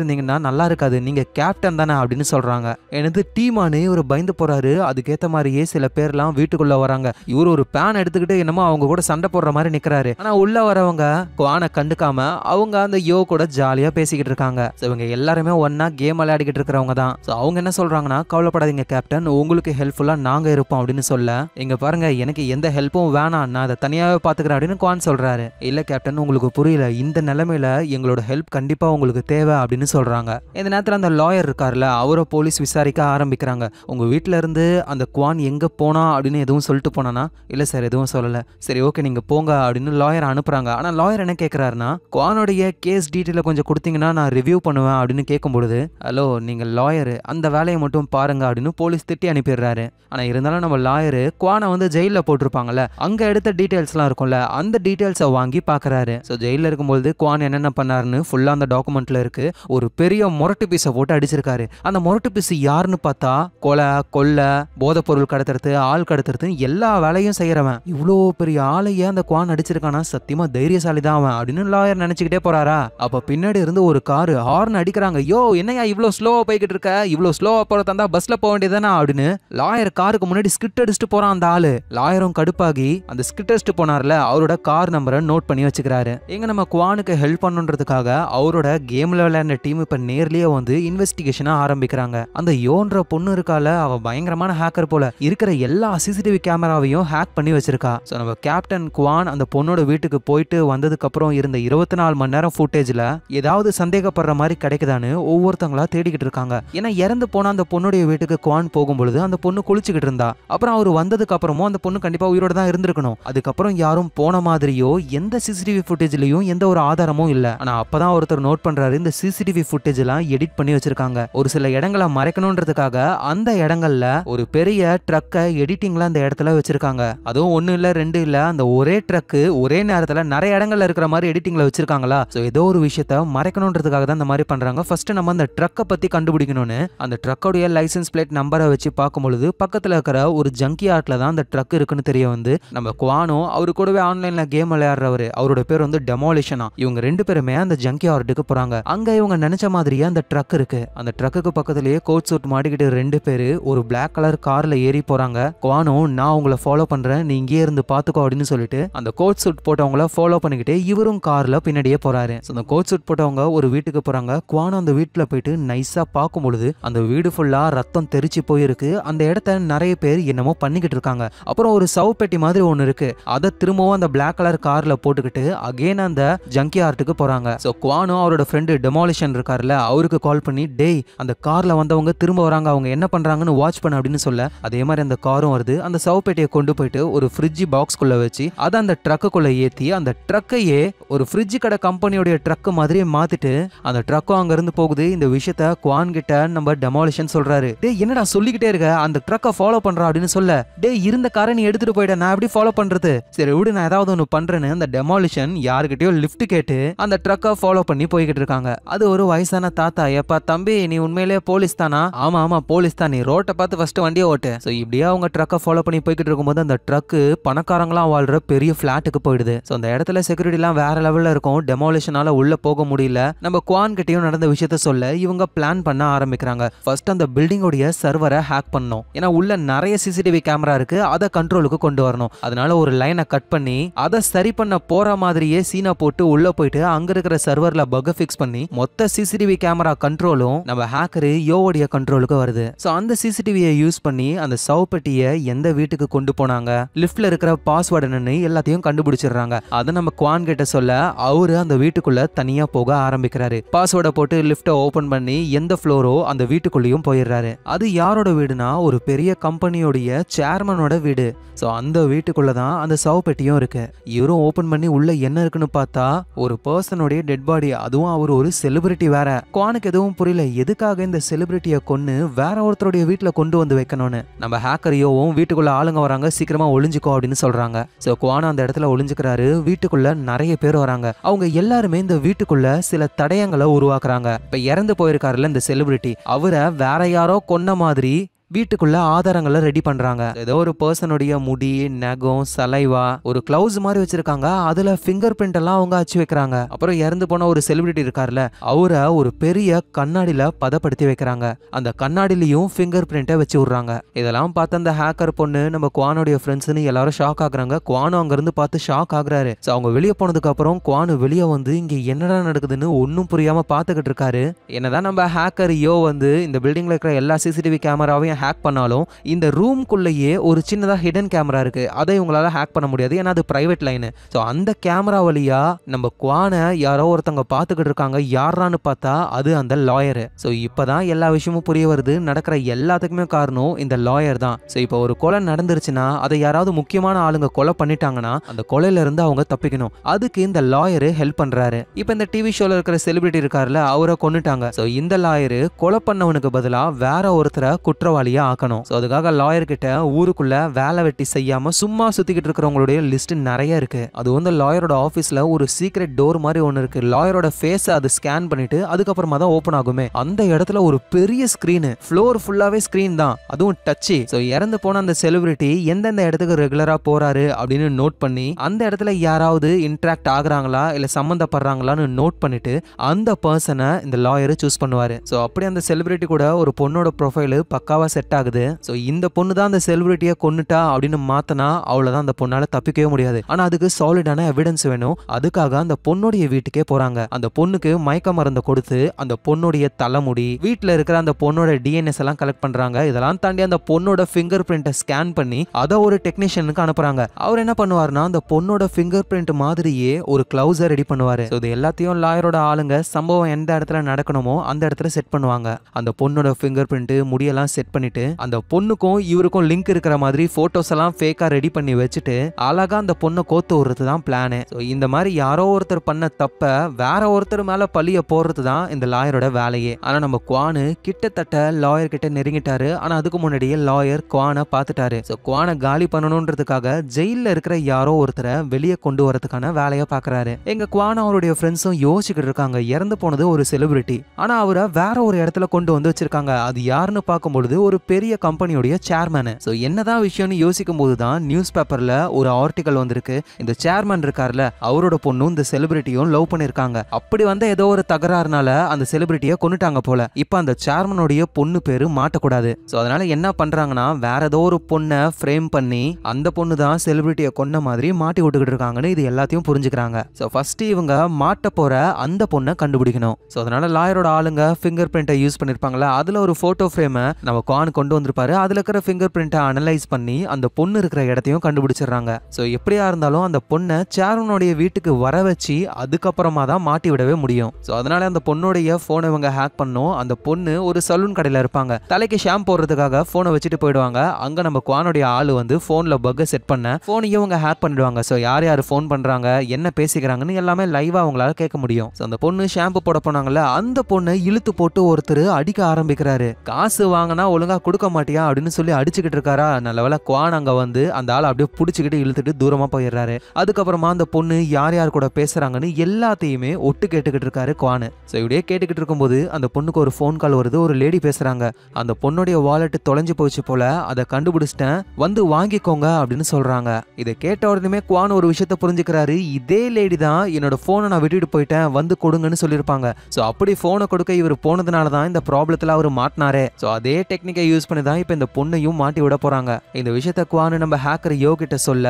இருந்தீங்கன்னா நல்லா இருக்காது நீங்க கேப்டன் தானே அப்படின்னு சொல்றாங்க எனது டீமானே ஒரு பயந்து போறாரு அதுக்கேற்ற மாதிரியே சில பேர்லாம் வீட்டுக்குள்ள வராங்க இவர் ஒரு பேன் எடுத்துக்கிட்டு என்னமோ அவங்க கூட சண்டை போடுற மாதிரி நிக்கிறாரு ஆனா உள்ள வரவங்க குவானை கண்டுக்காம அவங்க அந்த யோ கூட ஜாலியா பேசிக்கிட்டு இருக்காங்க இவங்க எல்லாருமே ஒன்னா கேம் விளையாடிக்கிட்டு இருக்கிறவங்க தான் அவங்க என்ன சொல்றாங்கன்னா கவலைப்படாதீங்க கேப்டன் உங்களுக்கு ஹெல்ப்ஃபுல்லா நாங்க இருப்போம் அப்படின்னு சொல்ல இங்க பாருங்க எனக்கு எந்த ஹெல்ப்பும் வேணாம் நான் அதை தனியாவே பாத்துக்கிறேன் அப்படின்னு குவான் சொல்றாரு இல்ல கேப்டன் உங்களுக்கு புரியல இந்த நிலைமையில எங்களோட ஹெல்ப் ஹெல்ப் கண்டிப்பாக உங்களுக்கு தேவை அப்படின்னு சொல்கிறாங்க இந்த நேரத்தில் அந்த லாயர் இருக்கார்ல அவரை போலீஸ் விசாரிக்க ஆரம்பிக்கிறாங்க உங்கள் இருந்து அந்த குவான் எங்கே போனா அப்படின்னு எதுவும் சொல்லிட்டு போனானா இல்லை சார் எதுவும் சொல்லலை சரி ஓகே நீங்கள் போங்க அப்படின்னு லாயர் அனுப்புகிறாங்க ஆனால் லாயர் என்ன கேட்குறாருன்னா குவானுடைய கேஸ் டீட்டெயிலை கொஞ்சம் கொடுத்தீங்கன்னா நான் ரிவ்யூ பண்ணுவேன் அப்படின்னு கேட்கும்பொழுது ஹலோ நீங்கள் லாயரு அந்த வேலையை மட்டும் பாருங்க அப்படின்னு போலீஸ் திட்டி அனுப்பிடுறாரு ஆனால் இருந்தாலும் நம்ம லாயரு குவானை வந்து ஜெயிலில் போட்டிருப்பாங்கல்ல அங்கே எடுத்த டீட்டெயில்ஸ்லாம் இருக்கும்ல அந்த டீட்டெயில்ஸை வாங்கி பார்க்குறாரு ஸோ ஜெயிலில் இருக்கும்போது குவான் என்னென்ன பண்ணாருன்னு ஃபுல்லாக அந்த டாக்குமெண்ட்டில் இருக்குது ஒரு பெரிய முரட்டு பீஸை போட்டு அடிச்சிருக்காரு அந்த முரட்டு பீஸ் யாருன்னு பார்த்தா கொலை கொள்ளை போதைப்பொருள் கடத்துறது ஆள் கடத்துறது எல்லா வேலையும் செய்கிறவன் இவ்வளோ பெரிய ஆளையே அந்த குவான் அடிச்சிருக்கானா சத்தியமாக தைரியசாலி தான் அவன் அப்படின்னு லாயர் நினச்சிக்கிட்டே போகிறாரா அப்போ பின்னாடி இருந்து ஒரு காரு ஹார்ன் அடிக்கிறாங்க யோ என்னையா இவ்வளோ ஸ்லோவாக போய்கிட்டு இருக்க இவ்வளோ ஸ்லோவாக போகிற தந்தா பஸ்ஸில் போக வேண்டியதானா அப்படின்னு லாயர் காருக்கு முன்னாடி ஸ்கிட் அடிச்சுட்டு போகிறான் அந்த ஆள் லாயரும் கடுப்பாகி அந்த ஸ்கிட் அடிச்சுட்டு போனார்ல அவரோட கார் நம்பரை நோட் பண்ணி வச்சுக்கிறாரு எங்க நம்ம குவானுக்கு ஹெல்ப் பண்ணுன்றதுக்காக அவரோட கேமில் விளையாடின டீம் இப்போ நேர்லேயே வந்து இன்வெஸ்டிகேஷனாக ஆரம்பிக்கிறாங்க அந்த யோன்ற பொண்ணு இருக்கால அவள் பயங்கரமான ஹேக்கர் போல இருக்கிற எல்லா சிசிடிவி கேமராவையும் ஹேக் பண்ணி வச்சிருக்கா ஸோ நம்ம கேப்டன் குவான் அந்த பொண்ணோட வீட்டுக்கு போயிட்டு வந்ததுக்கப்புறம் இருந்த இருபத்தி நாலு மணி நேரம் ஃபுட்டேஜில் ஏதாவது சந்தேகப்படுற மாதிரி கிடைக்குதான்னு ஒவ்வொருத்தங்களா தேடிக்கிட்டு இருக்காங்க ஏன்னா இறந்து போன அந்த பொண்ணுடைய வீட்டுக்கு குவான் போகும்பொழுது அந்த பொண்ணு குளிச்சுக்கிட்டு இருந்தா அப்புறம் அவர் வந்ததுக்கு அப்புறமும் அந்த பொண்ணு கண்டிப்பா உயிரோட தான் இருந்திருக்கணும் அதுக்கப்புறம் யாரும் போன மாதிரியோ எந்த சிசிடிவி ஃபுட்டேஜ்லயும் எந்த ஒரு ஆதாரமும் இல்லை ஆனா அப்பதான் தான் ஒருத்தர் நோட் பண்றாரு இந்த சிசிடிவி ஃபுட்டேஜ்லாம் எடிட் பண்ணி வச்சிருக்காங்க ஒரு சில இடங்களை மறைக்கணுன்றதுக்காக அந்த இடங்கள்ல ஒரு பெரிய ட்ரக்கை எடிட்டிங்லாம் அந்த இடத்துல வச்சிருக்காங்க அதுவும் ஒன்றும் இல்ல ரெண்டு இல்லை அந்த ஒரே ட்ரக்கு ஒரே நேரத்தில் நிறைய இடங்கள்ல இருக்கிற மாதிரி எடிட்டிங்ல வச்சிருக்காங்களா ஸோ ஏதோ ஒரு விஷயத்த மறைக்கணுன்றதுக்காக தான் இந்த மாதிரி பண்றாங்க ஃபர்ஸ்ட் நம்ம அந்த ட்ரக்கை பத்தி கண்டுபிடிக்கணும்னு அந்த ட்ரக்கோடைய லைசன்ஸ் பிளேட் நம்பரை வச்சு பார்க்கும் பொழுது பக்கத்தில் இருக்கிற ஒரு ஜங்கி ஆர்ட்ல தான் அந்த ட்ரக் இருக்குன்னு தெரிய வந்து நம்ம குவானோ அவரு கூடவே ஆன்லைன்ல கேம் விளையாடுறவர் அவரோட பேர் வந்து டெமாலிஷனா இவங்க ரெண்டு பேருமே அந்த ஜங்கி ஜங்கி ஆர்டுக்கு போறாங்க அங்க இவங்க நினைச்ச மாதிரியே அந்த ட்ரக் இருக்கு அந்த ட்ரக்குக்கு பக்கத்துலயே கோட் சூட் மாட்டிக்கிட்டு ரெண்டு பேரு ஒரு பிளாக் கலர் கார்ல ஏறி போறாங்க குவானோ நான் உங்களை ஃபாலோ பண்றேன் நீ இங்கே இருந்து பாத்துக்கோ அப்படின்னு சொல்லிட்டு அந்த கோட் சூட் போட்டவங்கள ஃபாலோ பண்ணிக்கிட்டு இவரும் கார்ல பின்னாடியே போறாரு அந்த கோட் சூட் போட்டவங்க ஒரு வீட்டுக்கு போறாங்க குவானோ அந்த வீட்டுல போயிட்டு நைஸா பார்க்கும் பொழுது அந்த வீடு ஃபுல்லா ரத்தம் தெரிச்சு போயிருக்கு அந்த இடத்த நிறைய பேர் என்னமோ பண்ணிக்கிட்டு இருக்காங்க அப்புறம் ஒரு சவு பெட்டி மாதிரி ஒன்னு இருக்கு அதை திரும்பவும் அந்த பிளாக் கலர் கார்ல போட்டுக்கிட்டு அகைன் அந்த ஜங்கி ஆர்ட்டுக்கு போறாங்க குவானோ அவரோட ஃப்ரெண்டு டெமாலிஷன் இருக்கார்ல அவருக்கு கால் பண்ணி டேய் அந்த காரில் வந்தவங்க திரும்ப வராங்க அவங்க என்ன பண்ணுறாங்கன்னு வாட்ச் பண்ண அப்படின்னு சொல்ல அதே மாதிரி அந்த காரும் வருது அந்த சவுப்பேட்டையை கொண்டு போயிட்டு ஒரு ஃப்ரிட்ஜ் பாக்ஸ்குள்ளே வச்சு அதை அந்த ட்ரக்குக்குள்ளே ஏற்றி அந்த ட்ரக்கையே ஒரு ஃப்ரிட்ஜ் கடை கம்பெனியோடைய ட்ரக்கு மாதிரி மாற்றிட்டு அந்த ட்ரக்கும் அங்கேருந்து போகுது இந்த விஷயத்த குவான் கிட்ட நம்ம டெமாலிஷன் சொல்கிறாரு டே என்னடா சொல்லிக்கிட்டே இருக்க அந்த ட்ரக்கை ஃபாலோ பண்ணுறா அப்படின்னு சொல்ல டே இருந்த காரை நீ எடுத்துகிட்டு போயிட நான் எப்படி ஃபாலோ பண்ணுறது சரி விடு நான் ஏதாவது ஒன்று பண்ணுறேன்னு அந்த டெமாலிஷன் யாருக்கிட்டயோ லிஃப்ட் கேட்டு அந்த ட்ரக்கை ஃபாலோ ஃபாலோ பண்ணி போய்கிட்டு இருக்காங்க அது ஒரு வயசான தாத்தா எப்பா தம்பி நீ உண்மையிலே போலீஸ் தானா ஆமா ஆமா போலீஸ் தான் நீ ரோட்டை பார்த்து ஃபர்ஸ்ட் வண்டியை ஓட்டு ஸோ இப்படியே அவங்க ட்ரக்கை ஃபாலோ பண்ணி போய்கிட்டு இருக்கும்போது அந்த ட்ரக்கு பணக்காரங்களாம் வாழ்ற பெரிய ஃபிளாட்டுக்கு போயிடுது ஸோ அந்த இடத்துல செக்யூரிட்டிலாம் வேற லெவலில் இருக்கும் டெமாலிஷனால உள்ள போக முடியல நம்ம குவான் கிட்டையும் நடந்த விஷயத்த சொல்ல இவங்க பிளான் பண்ண ஆரம்பிக்கிறாங்க ஃபர்ஸ்ட் அந்த பில்டிங்கோடைய சர்வரை ஹேக் பண்ணும் ஏன்னா உள்ள நிறைய சிசிடிவி கேமரா இருக்கு அதை கண்ட்ரோலுக்கு கொண்டு வரணும் அதனால ஒரு லைனை கட் பண்ணி அதை சரி பண்ண போற மாதிரியே சீனை போட்டு உள்ள போயிட்டு அங்க இருக்கிற சர்வர் சர்வர்ல பக் ஃபிக்ஸ் பண்ணி மொத்த சிசிடிவி கேமரா கண்ட்ரோலும் நம்ம ஹேக்கரு யோவோடைய கண்ட்ரோலுக்கு வருது சோ அந்த சிசிடிவியை யூஸ் பண்ணி அந்த சவ் பெட்டியை எந்த வீட்டுக்கு கொண்டு போனாங்க லிஃப்ட்ல இருக்கிற பாஸ்வேர்டு என்னன்னு எல்லாத்தையும் கண்டுபிடிச்சிடுறாங்க அதை நம்ம குவான் கிட்ட சொல்ல அவரு அந்த வீட்டுக்குள்ள தனியா போக ஆரம்பிக்கிறாரு பாஸ்வேர்டை போட்டு லிஃப்டை ஓபன் பண்ணி எந்த ஃப்ளோரோ அந்த வீட்டுக்குள்ளேயும் போயிடுறாரு அது யாரோட வீடுனா ஒரு பெரிய கம்பெனியோடைய சேர்மனோட வீடு ஸோ அந்த வீட்டுக்குள்ள தான் அந்த சவ் பெட்டியும் இருக்கு இவரும் ஓபன் பண்ணி உள்ள என்ன இருக்குன்னு பார்த்தா ஒரு பர்சனுடைய டெட் பாடி அதுவும் அவர் ஒரு செலிபிரிட்டி வேற குவானுக்கு எதுவும் புரியல எதுக்காக இந்த செலிபிரிட்டியை கொண்டு வேற ஒருத்தருடைய வீட்டில் கொண்டு வந்து வைக்கணும்னு நம்ம ஹேக்கரையோவும் வீட்டுக்குள்ள ஆளுங்க வராங்க சீக்கிரமா ஒளிஞ்சுக்கோ அப்படின்னு சொல்றாங்க சோ குவானா அந்த இடத்துல ஒளிஞ்சுக்கிறாரு வீட்டுக்குள்ள நிறைய பேர் வராங்க அவங்க எல்லாருமே இந்த வீட்டுக்குள்ள சில தடயங்களை உருவாக்குறாங்க இப்ப இறந்து போயிருக்காருல இந்த செலிபிரிட்டி அவரை வேற யாரோ கொன்ன மாதிரி வீட்டுக்குள்ள ஆதாரங்களை ரெடி பண்றாங்க ஏதோ ஒரு பர்சனுடைய முடி நகம் சலைவா ஒரு கிளவுஸ் மாதிரி வச்சிருக்காங்க அதுல ஃபிங்கர் பிரிண்ட் எல்லாம் அவங்க அச்சு வைக்கிறாங்க அப்புறம் இறந்து போன ஒரு செலிபிரிட்டி இருக்கார்ல அவரை ஒரு பெரிய கண்ணாடியில பதப்படுத்தி வைக்கிறாங்க அந்த கண்ணாடிலையும் ஃபிங்கர் பிரிண்டை வச்சு விடுறாங்க இதெல்லாம் பார்த்து அந்த ஹேக்கர் பொண்ணு நம்ம குவானோடைய ஃப்ரெண்ட்ஸ்னு எல்லாரும் ஷாக் ஆகுறாங்க குவானோ இருந்து பார்த்து ஷாக் ஆகுறாரு ஸோ அவங்க வெளியே போனதுக்கு அப்புறம் குவானு வெளியே வந்து இங்க என்னடா நடக்குதுன்னு ஒன்றும் புரியாம பார்த்துக்கிட்டு இருக்காரு என்னதான் நம்ம ஹேக்கர் யோ வந்து இந்த பில்டிங்ல இருக்கிற எல்லா சிசிடிவி கேமராவையும் ஹேக் பண்ணாலும் இந்த ரூம்குள்ளேயே ஒரு சின்னதாக ஹிடன் கேமரா இருக்குது அதை உங்களால் ஹேக் பண்ண முடியாது ஏன்னா அது ப்ரைவேட் லைனு ஸோ அந்த கேமரா வழியாக நம்ம குவானை யாரோ ஒருத்தவங்க பார்த்துக்கிட்டு இருக்காங்க யாரான்னு பார்த்தா அது அந்த லாயரு ஸோ இப்போ தான் எல்லா விஷயமும் புரிய வருது நடக்கிற எல்லாத்துக்குமே காரணம் இந்த லாயர் தான் ஸோ இப்போ ஒரு கொலை நடந்துருச்சுன்னா அதை யாராவது முக்கியமான ஆளுங்க கொலை பண்ணிட்டாங்கன்னா அந்த இருந்து அவங்க தப்பிக்கணும் அதுக்கு இந்த லாயரு ஹெல்ப் பண்ணுறாரு இப்போ இந்த டிவி ஷோவில் இருக்கிற செலிபிரிட்டி இருக்கார்ல அவரை கொண்டுட்டாங்க ஸோ இந்த லாயரு கொலை பண்ணவனுக்கு பதிலாக வேற ஒருத்தரை குற்றவாளி குற்றவாளியாக ஆக்கணும் ஸோ அதுக்காக லாயர் கிட்ட ஊருக்குள்ள வேலை வெட்டி செய்யாமல் சும்மா சுற்றிக்கிட்டு இருக்கிறவங்களுடைய லிஸ்ட் நிறைய இருக்கு அது வந்து லாயரோட ஆஃபீஸில் ஒரு சீக்ரெட் டோர் மாதிரி ஒன்று இருக்கு லாயரோட ஃபேஸை அது ஸ்கேன் பண்ணிட்டு அதுக்கப்புறமா தான் ஓப்பன் ஆகுமே அந்த இடத்துல ஒரு பெரிய ஸ்கிரீன் ஃப்ளோர் ஃபுல்லாகவே ஸ்கிரீன் தான் அதுவும் டச்சு ஸோ இறந்து போன அந்த செலிபிரிட்டி எந்தெந்த இடத்துக்கு ரெகுலராக போறாரு அப்படின்னு நோட் பண்ணி அந்த இடத்துல யாராவது இன்ட்ராக்ட் ஆகுறாங்களா இல்லை சம்மந்தப்படுறாங்களான்னு நோட் பண்ணிட்டு அந்த பர்சனை இந்த லாயர் சூஸ் பண்ணுவார் ஸோ அப்படி அந்த செலிபிரிட்டி கூட ஒரு பொண்ணோட ப்ரொஃபைல் பக்காவாக செட் ஆகுது ஸோ இந்த பொண்ணு தான் அந்த செலிபிரிட்டியை கொண்டுட்டா அப்படின்னு மாத்தனா அவ்வளோதான் அந்த பொண்ணால தப்பிக்கவே முடியாது ஆனால் அதுக்கு சாலிடான எவிடன்ஸ் வேணும் அதுக்காக அந்த பொண்ணுடைய வீட்டுக்கே போறாங்க அந்த பொண்ணுக்கு மயக்க மருந்து கொடுத்து அந்த பொண்ணுடைய தலைமுடி வீட்டில் இருக்கிற அந்த பொண்ணோட டிஎன்எஸ் எல்லாம் கலெக்ட் பண்றாங்க இதெல்லாம் தாண்டி அந்த பொண்ணோட ஃபிங்கர் பிரிண்ட்டை ஸ்கேன் பண்ணி அதை ஒரு டெக்னீஷியனுக்கு அனுப்புறாங்க அவர் என்ன பண்ணுவார்னா அந்த பொண்ணோட ஃபிங்கர் பிரிண்ட் மாதிரியே ஒரு கிளவுஸை ரெடி பண்ணுவார் இது எல்லாத்தையும் லாயரோட ஆளுங்க சம்பவம் எந்த இடத்துல நடக்கணுமோ அந்த இடத்துல செட் பண்ணுவாங்க அந்த பொண்ணோட ஃபிங்கர் பிரிண்ட் முடியெல்லாம் செட் பண்ணி பண்ணிட்டு அந்த பொண்ணுக்கும் இவருக்கும் லிங்க் இருக்கிற மாதிரி போட்டோஸ் எல்லாம் ஃபேக்கா ரெடி பண்ணி வச்சுட்டு அழகா அந்த பொண்ணை கோத்து விடுறது தான் பிளானு இந்த மாதிரி யாரோ ஒருத்தர் பண்ண தப்ப வேற ஒருத்தர் மேல பழிய போடுறது தான் இந்த லாயரோட வேலையே ஆனா நம்ம குவானு கிட்டத்தட்ட லாயர் கிட்ட நெருங்கிட்டாரு ஆனா அதுக்கு முன்னாடியே லாயர் குவானை பார்த்துட்டாரு ஸோ குவானை காலி பண்ணணுன்றதுக்காக ஜெயிலில் இருக்கிற யாரோ ஒருத்தரை வெளியே கொண்டு வரதுக்கான வேலையை பாக்குறாரு எங்க குவான் அவருடைய ஃப்ரெண்ட்ஸும் யோசிச்சுக்கிட்டு இருக்காங்க இறந்து போனது ஒரு செலிபிரிட்டி ஆனா அவரை வேற ஒரு இடத்துல கொண்டு வந்து வச்சிருக்காங்க அது யாருன்னு பார்க்கும்பொழுது ஒரு ஒரு பெரிய கம்பெனியுடைய சேர்மனு ஸோ என்னதான் விஷயம்னு யோசிக்கும் போது தான் நியூஸ் பேப்பர்ல ஒரு ஆர்டிக்கல் வந்திருக்கு இந்த சேர்மேன் இருக்கார்ல அவரோட பொண்ணும் இந்த செலிபிரிட்டியும் லவ் பண்ணிருக்காங்க அப்படி வந்த ஏதோ ஒரு தகராறுனால அந்த செலிபிரிட்டியை கொண்டுட்டாங்க போல இப்போ அந்த சேர்மனுடைய பொண்ணு பேரு மாட்டக்கூடாது ஸோ அதனால என்ன பண்றாங்கன்னா வேற ஏதோ ஒரு பொண்ணை ஃப்ரேம் பண்ணி அந்த பொண்ணு தான் செலிபிரிட்டியை கொன்ன மாதிரி மாட்டி விட்டுக்கிட்டு இருக்காங்கன்னு இது எல்லாத்தையும் புரிஞ்சுக்கிறாங்க ஸோ ஃபர்ஸ்ட் இவங்க மாட்ட போற அந்த பொண்ணை கண்டுபிடிக்கணும் ஸோ அதனால லாயரோட ஆளுங்க ஃபிங்கர் பிரிண்டை யூஸ் பண்ணிருப்பாங்களா அதுல ஒரு ஃபோட்டோ ஃப்ரேமை நம்ம ஜான் கொண்டு வந்திருப்பாரு அதில் இருக்கிற ஃபிங்கர் பிரிண்ட்டை அனலைஸ் பண்ணி அந்த பொண்ணு இருக்கிற இடத்தையும் கண்டுபிடிச்சிடுறாங்க ஸோ எப்படியா இருந்தாலும் அந்த பொண்ணை சேரனுடைய வீட்டுக்கு வர வச்சு அதுக்கப்புறமா தான் மாட்டி விடவே முடியும் ஸோ அதனால அந்த பொண்ணுடைய ஃபோனை இவங்க ஹேக் பண்ணோம் அந்த பொண்ணு ஒரு சலூன் கடையில் இருப்பாங்க தலைக்கு ஷாம் போடுறதுக்காக ஃபோனை வச்சுட்டு போயிடுவாங்க அங்கே நம்ம குவானுடைய ஆள் வந்து ஃபோனில் பக் செட் பண்ண ஃபோனையும் இவங்க ஹேக் பண்ணிடுவாங்க ஸோ யார் யார் ஃபோன் பண்ணுறாங்க என்ன பேசிக்கிறாங்கன்னு எல்லாமே லைவாக அவங்களால கேட்க முடியும் ஸோ அந்த பொண்ணு ஷாம்பு போட போனாங்கல்ல அந்த பொண்ணை இழுத்து போட்டு ஒருத்தர் அடிக்க ஆரம்பிக்கிறாரு காசு வாங்கினா ஒழுங்கா ஒழுங்காக கொடுக்க மாட்டியா அப்படின்னு சொல்லி அடிச்சுக்கிட்டு இருக்காரா நல்ல வேலை குவான் அங்கே வந்து அந்த ஆள் அப்படியே பிடிச்சிக்கிட்டு இழுத்துட்டு தூரமாக போயிடுறாரு அதுக்கப்புறமா அந்த பொண்ணு யார் யார் கூட பேசுகிறாங்கன்னு எல்லாத்தையுமே ஒட்டு கேட்டுக்கிட்டு இருக்காரு குவானு ஸோ இப்படியே கேட்டுக்கிட்டு இருக்கும்போது அந்த பொண்ணுக்கு ஒரு ஃபோன் கால் வருது ஒரு லேடி பேசுகிறாங்க அந்த பொண்ணுடைய வாலெட் தொலைஞ்சு போச்சு போல் அதை கண்டுபிடிச்சிட்டேன் வந்து வாங்கிக்கோங்க அப்படின்னு சொல்கிறாங்க இதை கேட்ட உடனே குவான் ஒரு விஷயத்தை புரிஞ்சுக்கிறாரு இதே லேடி தான் என்னோட ஃபோனை நான் விட்டுட்டு போயிட்டேன் வந்து கொடுங்கன்னு சொல்லியிருப்பாங்க ஸோ அப்படி ஃபோனை கொடுக்க இவர் போனதுனால தான் இந்த ப்ராப்ளத்தில் அவர் மாட்டினாரு ஸோ அதே டெக்னிக்கை ஏஐ யூஸ் பண்ணி தான் இப்போ இந்த பொண்ணையும் மாட்டி விட போகிறாங்க இந்த விஷயத்த குவானு நம்ம ஹேக்கர் யோ கிட்ட சொல்ல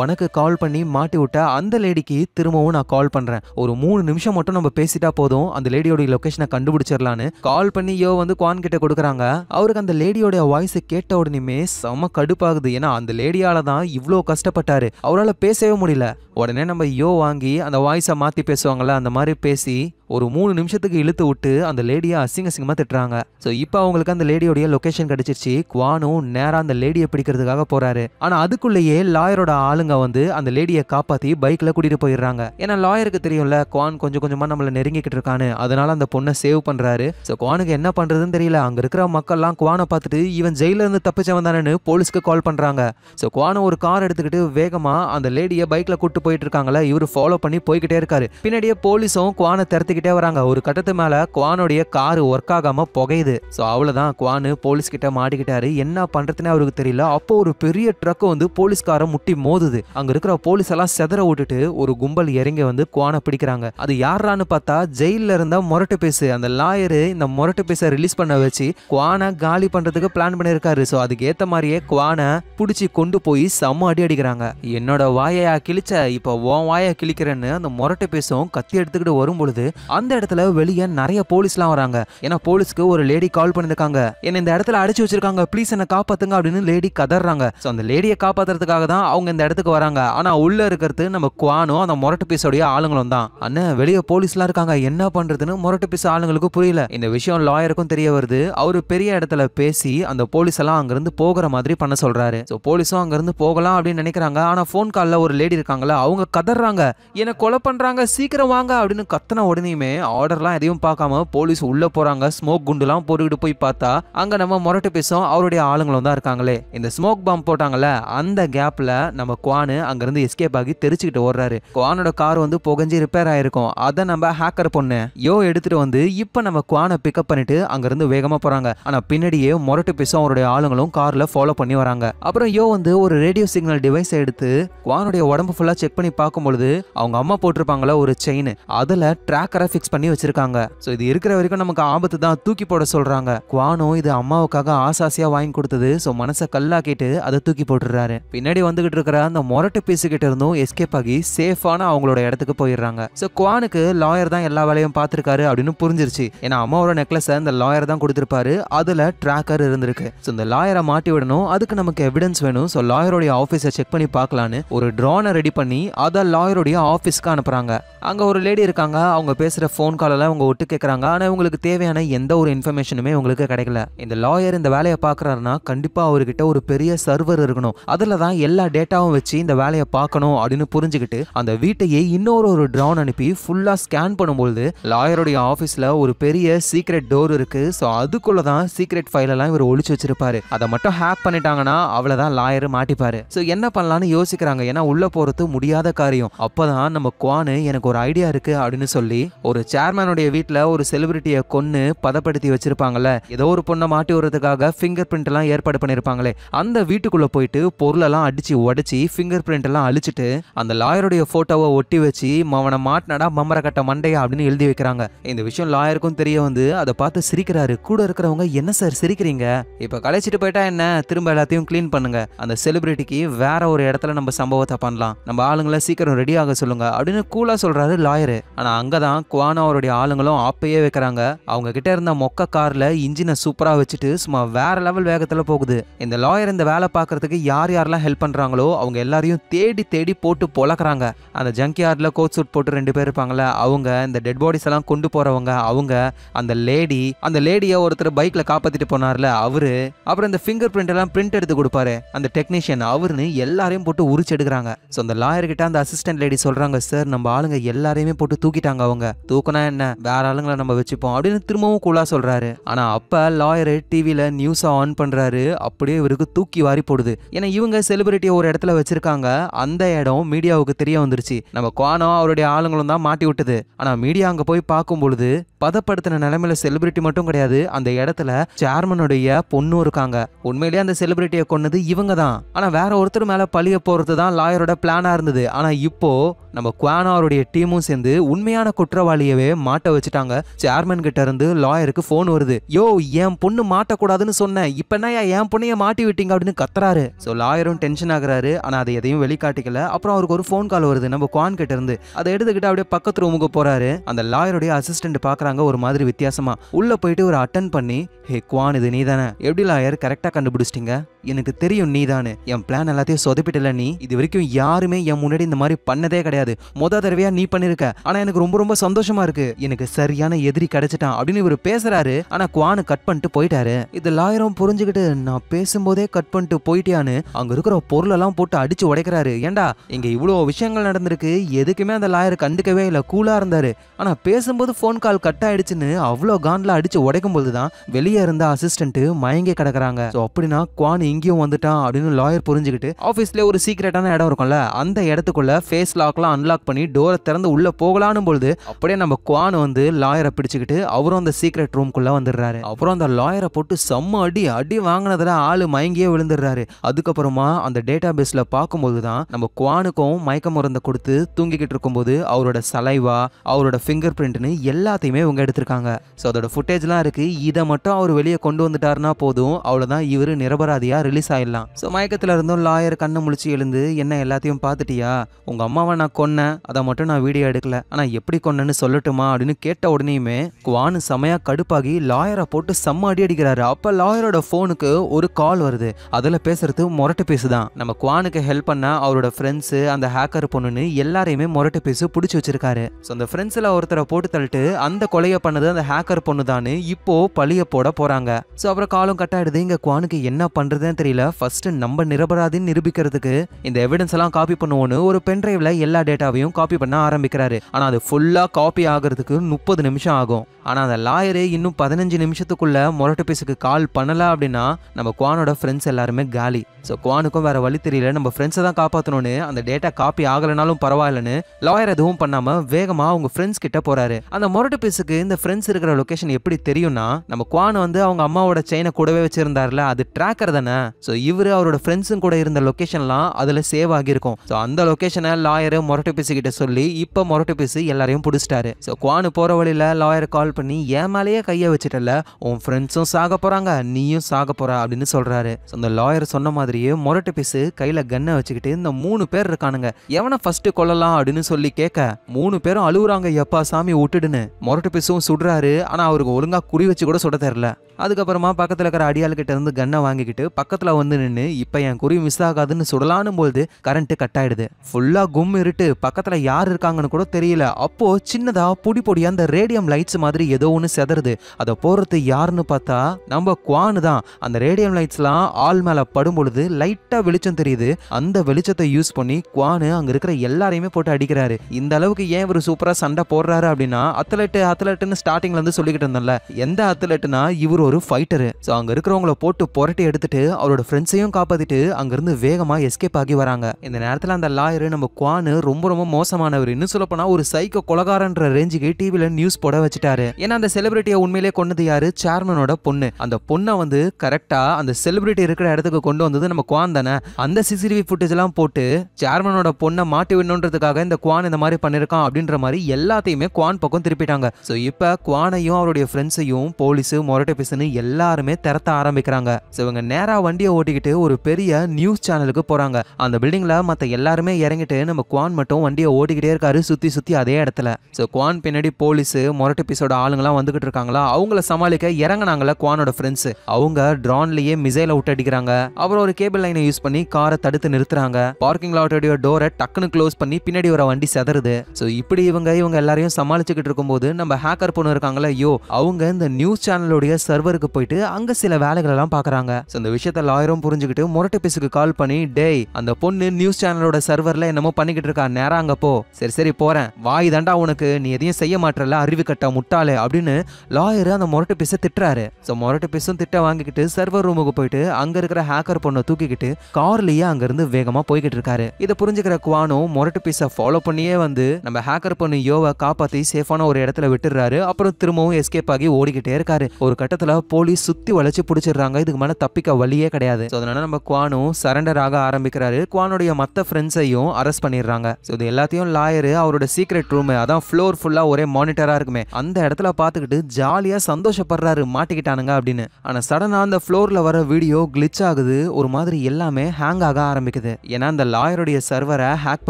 உனக்கு கால் பண்ணி மாட்டி விட்ட அந்த லேடிக்கு திரும்பவும் நான் கால் பண்ணுறேன் ஒரு மூணு நிமிஷம் மட்டும் நம்ம பேசிட்டா போதும் அந்த லேடியோடைய லொக்கேஷனை கண்டுபிடிச்சிடலான்னு கால் பண்ணி யோ வந்து குவான் கிட்ட கொடுக்குறாங்க அவருக்கு அந்த லேடியோடைய வாய்ஸ் கேட்ட உடனேமே செம கடுப்பாகுது ஏன்னா அந்த லேடியால தான் இவ்வளோ கஷ்டப்பட்டாரு அவரால் பேசவே முடியல உடனே நம்ம யோ வாங்கி அந்த வாய்ஸை மாற்றி பேசுவாங்கள்ல அந்த மாதிரி பேசி ஒரு மூணு நிமிஷத்துக்கு இழுத்து விட்டு அந்த லேடியை அசிங்க அசிங்கமாக திட்டுறாங்க ஸோ இப்போ அவங்களுக்கு அந்த லேடியோடைய லொக்கேஷன் கிடச்சிருச்சு குவானும் நேராக அந்த லேடியை பிடிக்கிறதுக்காக போகிறாரு ஆனால் அதுக்குள்ளேயே லாயரோட ஆளுங்க வந்து அந்த லேடியை காப்பாற்றி பைக்கில் கூட்டிகிட்டு போயிடுறாங்க ஏன்னா லாயருக்கு தெரியும்ல குவான் கொஞ்சம் கொஞ்சமாக நம்மளை நெருங்கிக்கிட்டு இருக்கானு அதனால் அந்த பொண்ணை சேவ் பண்ணுறாரு ஸோ குவானுக்கு என்ன பண்ணுறதுன்னு தெரியல அங்கே இருக்கிற மக்கள்லாம் குவானை பார்த்துட்டு இவன் ஜெயிலேருந்து தப்பிச்சவன் தானேன்னு போலீஸ்க்கு கால் பண்ணுறாங்க ஸோ குவானை ஒரு கார் எடுத்துக்கிட்டு வேகமாக அந்த லேடியை பைக்கில் கூப்பிட்டு போயிட்டு இருக்காங்களா இவர் ஃபாலோ பண்ணி போய்கிட்டே இருக்காரு பின்னாடியே போலீஸும் குவானை திறத்து பார்த்துக்கிட்டே வராங்க ஒரு கட்டத்து மேலே குவானுடைய காரு ஒர்க் ஆகாமல் புகையுது ஸோ அவ்வளவுதான் குவானு போலீஸ் கிட்ட மாட்டிக்கிட்டாரு என்ன பண்றதுன்னு அவருக்கு தெரியல அப்போ ஒரு பெரிய ட்ரக் வந்து போலீஸ்கார முட்டி மோதுது அங்கே இருக்கிற போலீஸ் எல்லாம் செதற விட்டுட்டு ஒரு கும்பல் இறங்கி வந்து குவானை பிடிக்கிறாங்க அது யாரான்னு பார்த்தா ஜெயிலில் இருந்த முரட்டு பேசு அந்த லாயரு இந்த முரட்டு பேச ரிலீஸ் பண்ண வச்சு குவானை காலி பண்ணுறதுக்கு பிளான் பண்ணியிருக்காரு ஸோ அதுக்கு ஏத்த மாதிரியே குவானை பிடிச்சி கொண்டு போய் செம்ம அடி அடிக்கிறாங்க என்னோட வாயா கிழிச்ச இப்போ உன் வாயை கிழிக்கிறேன்னு அந்த முரட்டு பேசும் கத்தி எடுத்துக்கிட்டு வரும் பொழுது அந்த இடத்துல வெளியே நிறைய போலீஸ்லாம் வராங்க ஏன்னா போலீஸ்க்கு ஒரு லேடி கால் பண்ணிருக்காங்க என்ன இந்த இடத்துல அடிச்சு வச்சிருக்காங்க ப்ளீஸ் என்ன காப்பாத்துங்க அப்படின்னு லேடி கதறாங்க ஸோ அந்த லேடியை காப்பாத்துறதுக்காக தான் அவங்க இந்த இடத்துக்கு வராங்க ஆனா உள்ள இருக்கிறது நம்ம குவானும் அந்த முரட்டு பீஸோடைய ஆளுங்களும் தான் அண்ணன் வெளியே போலீஸ்லாம் இருக்காங்க என்ன பண்றதுன்னு முரட்டு பீஸ் ஆளுங்களுக்கு புரியல இந்த விஷயம் லாயருக்கும் தெரிய வருது அவரு பெரிய இடத்துல பேசி அந்த போலீஸ் எல்லாம் அங்கிருந்து போகிற மாதிரி பண்ண சொல்றாரு ஸோ போலீஸும் அங்கிருந்து போகலாம் அப்படின்னு நினைக்கிறாங்க ஆனா போன் காலில் ஒரு லேடி இருக்காங்களா அவங்க கதறாங்க என்ன கொலை பண்றாங்க சீக்கிரம் வாங்க அப்படின்னு கத்தன உடனே ஆர்டர் ஆர்டர்லாம் எதையும் பார்க்காம போலீஸ் உள்ள போறாங்க ஸ்மோக் குண்டுலாம் போட்டுக்கிட்டு போய் பார்த்தா அங்க நம்ம முரட்டு பேசும் அவருடைய ஆளுங்களும் தான் இருக்காங்களே இந்த ஸ்மோக் பாம்பு போட்டாங்கல்ல அந்த கேப்ல நம்ம குவானு அங்கிருந்து எஸ்கேப் ஆகி தெரிச்சுக்கிட்டு ஓடுறாரு குவானோட கார் வந்து புகஞ்சி ரிப்பேர் ஆயிருக்கும் அதை நம்ம ஹேக்கர் பொண்ணு யோ எடுத்துட்டு வந்து இப்போ நம்ம குவானை பிக்கப் பண்ணிட்டு அங்கிருந்து வேகமா போறாங்க ஆனா பின்னாடியே முரட்டு பேசும் அவருடைய ஆளுங்களும் கார்ல ஃபாலோ பண்ணி வராங்க அப்புறம் யோ வந்து ஒரு ரேடியோ சிக்னல் டிவைஸ் எடுத்து குவானுடைய உடம்பு ஃபுல்லா செக் பண்ணி பார்க்கும்பொழுது அவங்க அம்மா போட்டிருப்பாங்களா ஒரு செயின் அதுல ட்ராக்கரை டைமரை ஃபிக்ஸ் பண்ணி வச்சிருக்காங்க ஸோ இது இருக்கிற வரைக்கும் நமக்கு ஆபத்து தான் தூக்கி போட சொல்றாங்க குவானோ இது அம்மாவுக்காக ஆசாசியா வாங்கி கொடுத்தது ஸோ மனசை கல்லாக்கிட்டு அதை தூக்கி போட்டுறாரு பின்னாடி வந்துகிட்டு இருக்கிற அந்த மொரட்டு பேசிக்கிட்டு இருந்தும் எஸ்கேப் ஆகி சேஃபான அவங்களோட இடத்துக்கு போயிடுறாங்க ஸோ குவானுக்கு லாயர் தான் எல்லா வேலையும் பார்த்துருக்காரு அப்படின்னு புரிஞ்சிருச்சு ஏன்னா அம்மாவோட நெக்லஸை இந்த லாயர் தான் கொடுத்துருப்பாரு அதுல ட்ராக்கர் இருந்திருக்கு ஸோ இந்த லாயரை மாட்டி விடணும் அதுக்கு நமக்கு எவிடன்ஸ் வேணும் ஸோ லாயருடைய ஆஃபீஸை செக் பண்ணி பார்க்கலான்னு ஒரு ட்ரோனை ரெடி பண்ணி அதை லாயருடைய ஆஃபீஸ்க்கு அனுப்புறாங்க அங்க ஒரு லேடி இருக்காங்க அவங்க பேச பேசுகிற ஃபோன் காலெல்லாம் இவங்க ஒட்டு கேட்குறாங்க ஆனால் இவங்களுக்கு தேவையான எந்த ஒரு இன்ஃபர்மேஷனுமே இவங்களுக்கு கிடைக்கல இந்த லாயர் இந்த வேலையை பார்க்குறாருன்னா கண்டிப்பாக அவர்கிட்ட ஒரு பெரிய சர்வர் இருக்கணும் அதில் தான் எல்லா டேட்டாவும் வச்சு இந்த வேலையை பார்க்கணும் அப்படின்னு புரிஞ்சுக்கிட்டு அந்த வீட்டையே இன்னொரு ஒரு ட்ரான் அனுப்பி ஃபுல்லாக ஸ்கேன் பண்ணும்போது லாயருடைய ஆஃபீஸில் ஒரு பெரிய சீக்ரெட் டோர் இருக்குது ஸோ அதுக்குள்ளே தான் சீக்ரெட் ஃபைலெல்லாம் இவர் ஒழிச்சு வச்சிருப்பாரு அதை மட்டும் ஹேக் பண்ணிட்டாங்கன்னா அவ்வளோதான் லாயர் மாட்டிப்பாரு ஸோ என்ன பண்ணலான்னு யோசிக்கிறாங்க ஏன்னா உள்ளே போகிறது முடியாத காரியம் அப்போ தான் நம்ம குவானு எனக்கு ஒரு ஐடியா இருக்குது அப்படின்னு சொல்லி ஒரு சேர்மேனுடைய வீட்டில் ஒரு செலிபிரிட்டியை கொன்று பதப்படுத்தி வச்சிருப்பாங்கல்ல ஏதோ ஒரு பொண்ணை மாட்டி விடுறதுக்காக ஃபிங்கர் பிரிண்ட் எல்லாம் ஏற்பாடு பண்ணியிருப்பாங்களே அந்த வீட்டுக்குள்ளே போயிட்டு பொருளெல்லாம் அடிச்சு உடச்சி ஃபிங்கர் பிரிண்ட் எல்லாம் அழிச்சிட்டு அந்த லாயருடைய ஃபோட்டோவை ஒட்டி வச்சு அவனை மாட்டினடா மம்மரை கட்ட மண்டையா அப்படின்னு எழுதி வைக்கிறாங்க இந்த விஷயம் லாயருக்கும் தெரிய வந்து அதை பார்த்து சிரிக்கிறாரு கூட இருக்கிறவங்க என்ன சார் சிரிக்கிறீங்க இப்போ கலைச்சிட்டு போயிட்டா என்ன திரும்ப எல்லாத்தையும் க்ளீன் பண்ணுங்க அந்த செலிபிரிட்டிக்கு வேற ஒரு இடத்துல நம்ம சம்பவத்தை பண்ணலாம் நம்ம ஆளுங்களை சீக்கிரம் ரெடி ஆக சொல்லுங்க அப்படின்னு கூலா சொல்றாரு லாயரு ஆனா அங்கதான் குவானா அவருடைய ஆளுங்களும் ஆப்பையே வைக்கிறாங்க அவங்க கிட்ட இருந்த மொக்க காரில் இன்ஜினை சூப்பராக வச்சுட்டு சும்மா வேற லெவல் வேகத்தில் போகுது இந்த லாயர் இந்த வேலை பார்க்கறதுக்கு யார் யாரெல்லாம் ஹெல்ப் பண்ணுறாங்களோ அவங்க எல்லாரையும் தேடி தேடி போட்டு பொழக்கிறாங்க அந்த ஜங்க் யார்ட்ல கோட் சூட் போட்டு ரெண்டு பேர் இருப்பாங்கல்ல அவங்க இந்த டெட் பாடிஸ் எல்லாம் கொண்டு போகிறவங்க அவங்க அந்த லேடி அந்த லேடியை ஒருத்தர் பைக்கில் காப்பாற்றிட்டு போனார்ல அவரு அப்புறம் இந்த ஃபிங்கர் பிரிண்ட் எல்லாம் பிரிண்ட் எடுத்து கொடுப்பாரு அந்த டெக்னீஷியன் அவருன்னு எல்லாரையும் போட்டு உரிச்சு எடுக்கிறாங்க ஸோ அந்த லாயர் கிட்ட அந்த அசிஸ்டன்ட் லேடி சொல்கிறாங்க சார் நம்ம ஆளுங்க எல்லாரையுமே போட்டு தூக்கிட்டாங்க அவங்க தூக்கினா என்ன வேற ஆளுங்களை நம்ம வச்சுப்போம் அப்படின்னு திரும்பவும் கூலா சொல்றாரு ஆனா அப்ப லாயரு டிவியில நியூஸா ஆன் பண்றாரு அப்படியே இவருக்கு தூக்கி வாரி போடுது ஏன்னா இவங்க செலிபிரிட்டியை ஒரு இடத்துல வச்சிருக்காங்க அந்த இடம் மீடியாவுக்கு தெரிய வந்துருச்சு நம்ம குவானோ அவருடைய ஆளுங்களும் தான் மாட்டி விட்டது ஆனா மீடியா அங்க போய் பார்க்கும் பொழுது பதப்படுத்தின நிலைமையில செலிபிரிட்டி மட்டும் கிடையாது அந்த இடத்துல சேர்மனுடைய பொண்ணும் இருக்காங்க உண்மையிலேயே அந்த செலிபிரிட்டியை கொண்டது இவங்க தான் ஆனா வேற ஒருத்தர் மேல பழிய போறது தான் லாயரோட பிளானா இருந்தது ஆனா இப்போ நம்ம குவானாருடைய டீமும் சேர்ந்து உண்மையான குற்றவாளியவே மாட்ட வச்சுட்டாங்க சேர்மன் கிட்ட இருந்து லாயருக்கு போன் வருது யோ என் பொண்ணு மாட்டக்கூடாதுன்னு சொன்னேன் இப்ப என்ன என் பொண்ணைய மாட்டி விட்டீங்க அப்படின்னு கத்துறாரு ஸோ லாயரும் டென்ஷன் ஆகுறாரு ஆனா அதை எதையும் வெளிக்காட்டிக்கல அப்புறம் அவருக்கு ஒரு ஃபோன் கால் வருது நம்ம குவான் கிட்ட இருந்து அதை எடுத்துக்கிட்டு அப்படியே பக்கத்து ரூமுக்கு போறாரு அந்த லாயருடைய அசிஸ்டன்ட் பாக்குற பாக்குறாங்க ஒரு மாதிரி வித்தியாசமா உள்ள போயிட்டு ஒரு அட்டன் பண்ணி ஹே குவான் இது நீதானே எப்படி லாயர் கரெக்டா கண்டுபிடிச்சிட்டீங்க எனக்கு தெரியும் நீ தானே என் பிளான் எல்லாத்தையும் சொதப்பிட்டல நீ இது வரைக்கும் யாருமே என் முன்னாடி இந்த மாதிரி பண்ணதே கிடையாது மொத தடவையா நீ பண்ணிருக்க ஆனா எனக்கு ரொம்ப ரொம்ப சந்தோஷமா இருக்கு எனக்கு சரியான எதிரி கிடைச்சிட்டான் அப்படின்னு இவர் பேசுறாரு ஆனா குவானு கட் பண்ணிட்டு போயிட்டாரு இது லாயரும் புரிஞ்சுக்கிட்டு நான் பேசும்போதே கட் பண்ணிட்டு போயிட்டியான்னு அங்க இருக்கிற பொருள் எல்லாம் போட்டு அடிச்சு உடைக்கிறாரு ஏண்டா இங்க இவ்வளவு விஷயங்கள் நடந்திருக்கு எதுக்குமே அந்த லாயர் கண்டுக்கவே இல்ல கூலா இருந்தாரு ஆனா பேசும்போது போன் கால் கட் கட் ஆயிடுச்சுன்னு அவ்வளோ கான்ல அடிச்சு உடைக்கும் போது தான் வெளியே இருந்த அசிஸ்டன்ட் மயங்கி கிடக்குறாங்க ஸோ அப்படின்னா குவான் இங்கேயும் வந்துட்டான் அப்படின்னு லாயர் புரிஞ்சுக்கிட்டு ஆஃபீஸ்ல ஒரு சீக்ரெட்டான இடம் இருக்கும்ல அந்த இடத்துக்குள்ள ஃபேஸ் லாக்லாம் அன்லாக் பண்ணி டோரை திறந்து உள்ள போகலான்னு பொழுது அப்படியே நம்ம குவான் வந்து லாயரை பிடிச்சிக்கிட்டு அவரும் அந்த சீக்ரெட் ரூம்குள்ள வந்துடுறாரு அப்புறம் அந்த லாயரை போட்டு செம்ம அடி அடி வாங்கினதுல ஆள் மயங்கியே விழுந்துடுறாரு அதுக்கப்புறமா அந்த டேட்டா பேஸ்ல பார்க்கும்போது தான் நம்ம குவானுக்கும் மயக்க மருந்தை கொடுத்து தூங்கிக்கிட்டு இருக்கும்போது அவரோட சலைவா அவரோட ஃபிங்கர் பிரிண்ட்னு எல்லாத்தையுமே இவங்க எடுத்திருக்காங்க ஸோ அதோட ஃபுட்டேஜ்லாம் இருக்குது இதை மட்டும் அவர் வெளியே கொண்டு வந்துட்டாருனா போதும் அவ்வளோதான் இவர் நிரபராதியாக ரிலீஸ் ஆகிடலாம் ஸோ மயக்கத்தில் இருந்தும் லாயர் கண்ணை முழிச்சு எழுந்து என்ன எல்லாத்தையும் பார்த்துட்டியா உங்கள் அம்மாவை நான் கொன்னேன் அதை மட்டும் நான் வீடியோ எடுக்கல ஆனால் எப்படி கொன்னேன்னு சொல்லட்டுமா அப்படின்னு கேட்ட உடனேயுமே குவானு செமையாக கடுப்பாகி லாயரை போட்டு செம்ம அடி அடிக்கிறாரு அப்போ லாயரோட ஃபோனுக்கு ஒரு கால் வருது அதில் பேசுறது முரட்டு பேசு தான் நம்ம குவானுக்கு ஹெல்ப் பண்ண அவரோட ஃப்ரெண்ட்ஸு அந்த ஹேக்கர் பொண்ணுன்னு எல்லாரையுமே முரட்டு பேசு பிடிச்சி வச்சிருக்காரு ஸோ அந்த ஃப்ரெண்ட்ஸில் ஒருத்தரை போட்டு தள்ளிட்டு அந்த கொலையை பண்ணது அந்த ஹேக்கர் பொண்ணு தான் இப்போ பழிய போட போறாங்க ஸோ அப்புறம் காலம் கட்டாயிடுது இங்க குவானுக்கு என்ன பண்றதுன்னு தெரியல ஃபர்ஸ்ட் நம்ம நிரபராதின்னு நிரூபிக்கிறதுக்கு இந்த எவிடன்ஸ் எல்லாம் காப்பி பண்ணுவோன்னு ஒரு பென் டிரைவ்ல எல்லா டேட்டாவையும் காப்பி பண்ண ஆரம்பிக்கிறாரு ஆனா அது ஃபுல்லா காப்பி ஆகிறதுக்கு முப்பது நிமிஷம் ஆகும் ஆனா அந்த லாயரு இன்னும் பதினஞ்சு நிமிஷத்துக்குள்ள மொரட்டு பேசுக்கு கால் பண்ணல அப்படின்னா நம்ம குவானோட ஃப்ரெண்ட்ஸ் எல்லாருமே காலி ஸோ குவானுக்கும் வேற வழி தெரியல நம்ம ஃப்ரெண்ட்ஸை தான் காப்பாற்றணும்னு அந்த டேட்டா காப்பி ஆகலைனாலும் பரவாயில்லன்னு லாயர் எதுவும் பண்ணாம வேகமா அவங்க ஃப்ரெண்ட்ஸ் கிட்ட போறாரு அந்த மொரட்டு ஃப்ரெண்ட்ஸுக்கு இந்த ஃப்ரெண்ட்ஸ் இருக்கிற லொக்கேஷன் எப்படி தெரியும்னா நம்ம குவான் வந்து அவங்க அம்மாவோட செயினை கூடவே வச்சிருந்தாருல அது ட்ராக்கர் தானே ஸோ இவர் அவரோட ஃப்ரெண்ட்ஸும் கூட இருந்த லொக்கேஷன்லாம் அதில் சேவ் ஆகியிருக்கும் ஸோ அந்த லொக்கேஷனை லாயர் மொரட்டு பிசு கிட்ட சொல்லி இப்போ மொரட்டு பிசு எல்லாரையும் பிடிச்சிட்டாரு ஸோ குவானு போகிற வழியில் லாயர் கால் பண்ணி என் மேலேயே கையை வச்சுட்டல உன் ஃப்ரெண்ட்ஸும் சாக போகிறாங்க நீயும் சாக போகிற அப்படின்னு சொல்கிறாரு ஸோ அந்த லாயர் சொன்ன மாதிரியே மொரட்டு பிசு கையில் கன்னை வச்சுக்கிட்டு இந்த மூணு பேர் இருக்கானுங்க எவனை ஃபர்ஸ்ட் கொல்லலாம் அப்படின்னு சொல்லி கேட்க மூணு பேரும் அழுகுறாங்க எப்பா சாமி விட்டுடுன்னு மொரட்டு பிசும் சுடுறாரு ஆனால் அவருக்கு ஒழுங்காக குறி வச்சு கூட சுட தெரில அதுக்கப்புறமா பக்கத்தில் இருக்கிற அடியாள்கிட்ட இருந்து கன்னை வாங்கிக்கிட்டு பக்கத்தில் வந்து நின்று இப்போ என் குறி மிஸ் ஆகாதுன்னு சுடலான்னு போது கரண்ட்டு கட் ஆகிடுது ஃபுல்லாக கும் இருட்டு பக்கத்தில் யார் இருக்காங்கன்னு கூட தெரியல அப்போது சின்னதாக பொடி பொடியாக அந்த ரேடியம் லைட்ஸ் மாதிரி ஏதோ ஒன்று செதறது அதை போகிறது யாருன்னு பார்த்தா நம்ம குவானு தான் அந்த ரேடியம் லைட்ஸ்லாம் ஆள் மேலே படும் பொழுது லைட்டாக வெளிச்சம் தெரியுது அந்த வெளிச்சத்தை யூஸ் பண்ணி குவானு அங்கே இருக்கிற எல்லாரையுமே போட்டு அடிக்கிறாரு இந்த அளவுக்கு ஏன் இவர் சூப்பராக சண்டை போடுறாரு அப்படின்னா அத்லெட்டு அத்லெட் அத்லெட்னு ஸ்டார்டிங்ல இருந்து சொல்லிக்கிட்டு இருந்தேன்ல எந்த அத்லெட்னா இவர் ஒரு ஃபைட்டரு ஸோ அங்க இருக்கிறவங்கள போட்டு புரட்டி எடுத்துட்டு அவரோட ஃப்ரெண்ட்ஸையும் காப்பாத்திட்டு அங்கிருந்து வேகமா எஸ்கேப் ஆகி வராங்க இந்த நேரத்தில் அந்த லாயர் நம்ம குவானு ரொம்ப ரொம்ப மோசமானவர் இன்னும் சொல்லப்போனா ஒரு சைக்கோ கொலகாரன்ற ரேஞ்சுக்கு டிவியில நியூஸ் போட வச்சுட்டாரு ஏன்னா அந்த செலிபிரிட்டியை உண்மையிலே கொண்டது யாரு சேர்மனோட பொண்ணு அந்த பொண்ணை வந்து கரெக்டா அந்த செலிபிரிட்டி இருக்கிற இடத்துக்கு கொண்டு வந்தது நம்ம குவான் தானே அந்த சிசிடிவி ஃபுட்டேஜ் எல்லாம் போட்டு சேர்மனோட பொண்ணை மாட்டி விடணுன்றதுக்காக இந்த குவான் இந்த மாதிரி பண்ணிருக்கான் அப்படின்ற மாதிரி எல்லாத்தையுமே குவான் பக்கம் திருப்பிட்டாங்க ஸோ ஸோ இப்போ குவானையும் அவருடைய ஃப்ரெண்ட்ஸையும் போலீஸு மொரட்டை பிசுன்னு எல்லாருமே திறத்த ஆரம்பிக்கிறாங்க ஸோ இவங்க நேராக வண்டியை ஓட்டிக்கிட்டு ஒரு பெரிய நியூஸ் சேனலுக்கு போகிறாங்க அந்த பில்டிங்கில் மற்ற எல்லாருமே இறங்கிட்டு நம்ம குவான் மட்டும் வண்டியை ஓட்டிக்கிட்டே இருக்காரு சுற்றி சுற்றி அதே இடத்துல ஸோ குவான் பின்னாடி போலீஸு மொரட்டை பிசோட ஆளுங்களாம் வந்துகிட்டு இருக்காங்களா அவங்கள சமாளிக்க இறங்கினாங்கள குவானோட ஃப்ரெண்ட்ஸ் அவங்க ட்ரான்லேயே மிசைலை விட்டு அடிக்கிறாங்க அப்புறம் ஒரு கேபிள் லைனை யூஸ் பண்ணி காரை தடுத்து நிறுத்துறாங்க பார்க்கிங் லாட்டோடைய டோரை டக்குன்னு க்ளோஸ் பண்ணி பின்னாடி வர வண்டி செதறது ஸோ இப்படி இவங்க இவங்க எல்லாரையும் சமாளிச்சுக்கிட்டு இருக்கும்போது நம்ம ஹேக்கர் பொண்ணு இருக்காங்களா ஐயோ அவங்க இந்த நியூஸ் சேனலுடைய சர்வருக்கு போயிட்டு அங்க சில வேலைகள் எல்லாம் பாக்குறாங்க இந்த விஷயத்த லாயரும் புரிஞ்சுக்கிட்டு முரட்டு பிசுக்கு கால் பண்ணி டேய் அந்த பொண்ணு நியூஸ் சேனலோட சர்வர்ல என்னமோ பண்ணிக்கிட்டு இருக்கா நேரம் அங்க போ சரி சரி போறேன் வாய் தாண்டா உனக்கு நீ எதையும் செய்ய மாட்டல அறிவு கட்டா முட்டாளே அப்படின்னு லாயர் அந்த முரட்டு பிசை திட்டுறாரு ஸோ முரட்டு பிசும் திட்ட வாங்கிக்கிட்டு சர்வர் ரூமுக்கு போயிட்டு அங்க இருக்கிற ஹேக்கர் பொண்ணை தூக்கிக்கிட்டு கார்லயே இருந்து வேகமா போய்கிட்டு இருக்காரு இதை புரிஞ்சுக்கிற குவானும் முரட்டு பிசை ஃபாலோ பண்ணியே வந்து நம்ம ஹேக்கர் பொண்ணு யோவை காப்பாத்தி சேஃபான ஒரு இடத்துல விட்டு விட்டுறாரு அப்புறம் திரும்பவும் எஸ்கேப் ஆகி ஓடிக்கிட்டே இருக்காரு ஒரு கட்டத்துல போலீஸ் சுத்தி வளைச்சு பிடிச்சிடுறாங்க இதுக்கு மேல தப்பிக்க வழியே கிடையாது அதனால நம்ம குவானும் சரண்டர் ஆக ஆரம்பிக்கிறாரு குவானுடைய மத்த ஃப்ரெண்ட்ஸையும் அரெஸ்ட் பண்ணிடுறாங்க இது எல்லாத்தையும் லாயரு அவரோட சீக்ரெட் ரூம் அதான் ஃப்ளோர் ஃபுல்லா ஒரே மானிட்டரா இருக்குமே அந்த இடத்துல பாத்துக்கிட்டு ஜாலியா சந்தோஷப்படுறாரு மாட்டிக்கிட்டானுங்க அப்படின்னு ஆனா சடனா அந்த ஃப்ளோரில் வர வீடியோ கிளிச் ஆகுது ஒரு மாதிரி எல்லாமே ஹேங் ஆக ஆரம்பிக்குது ஏன்னா அந்த லாயருடைய சர்வரை ஹேக்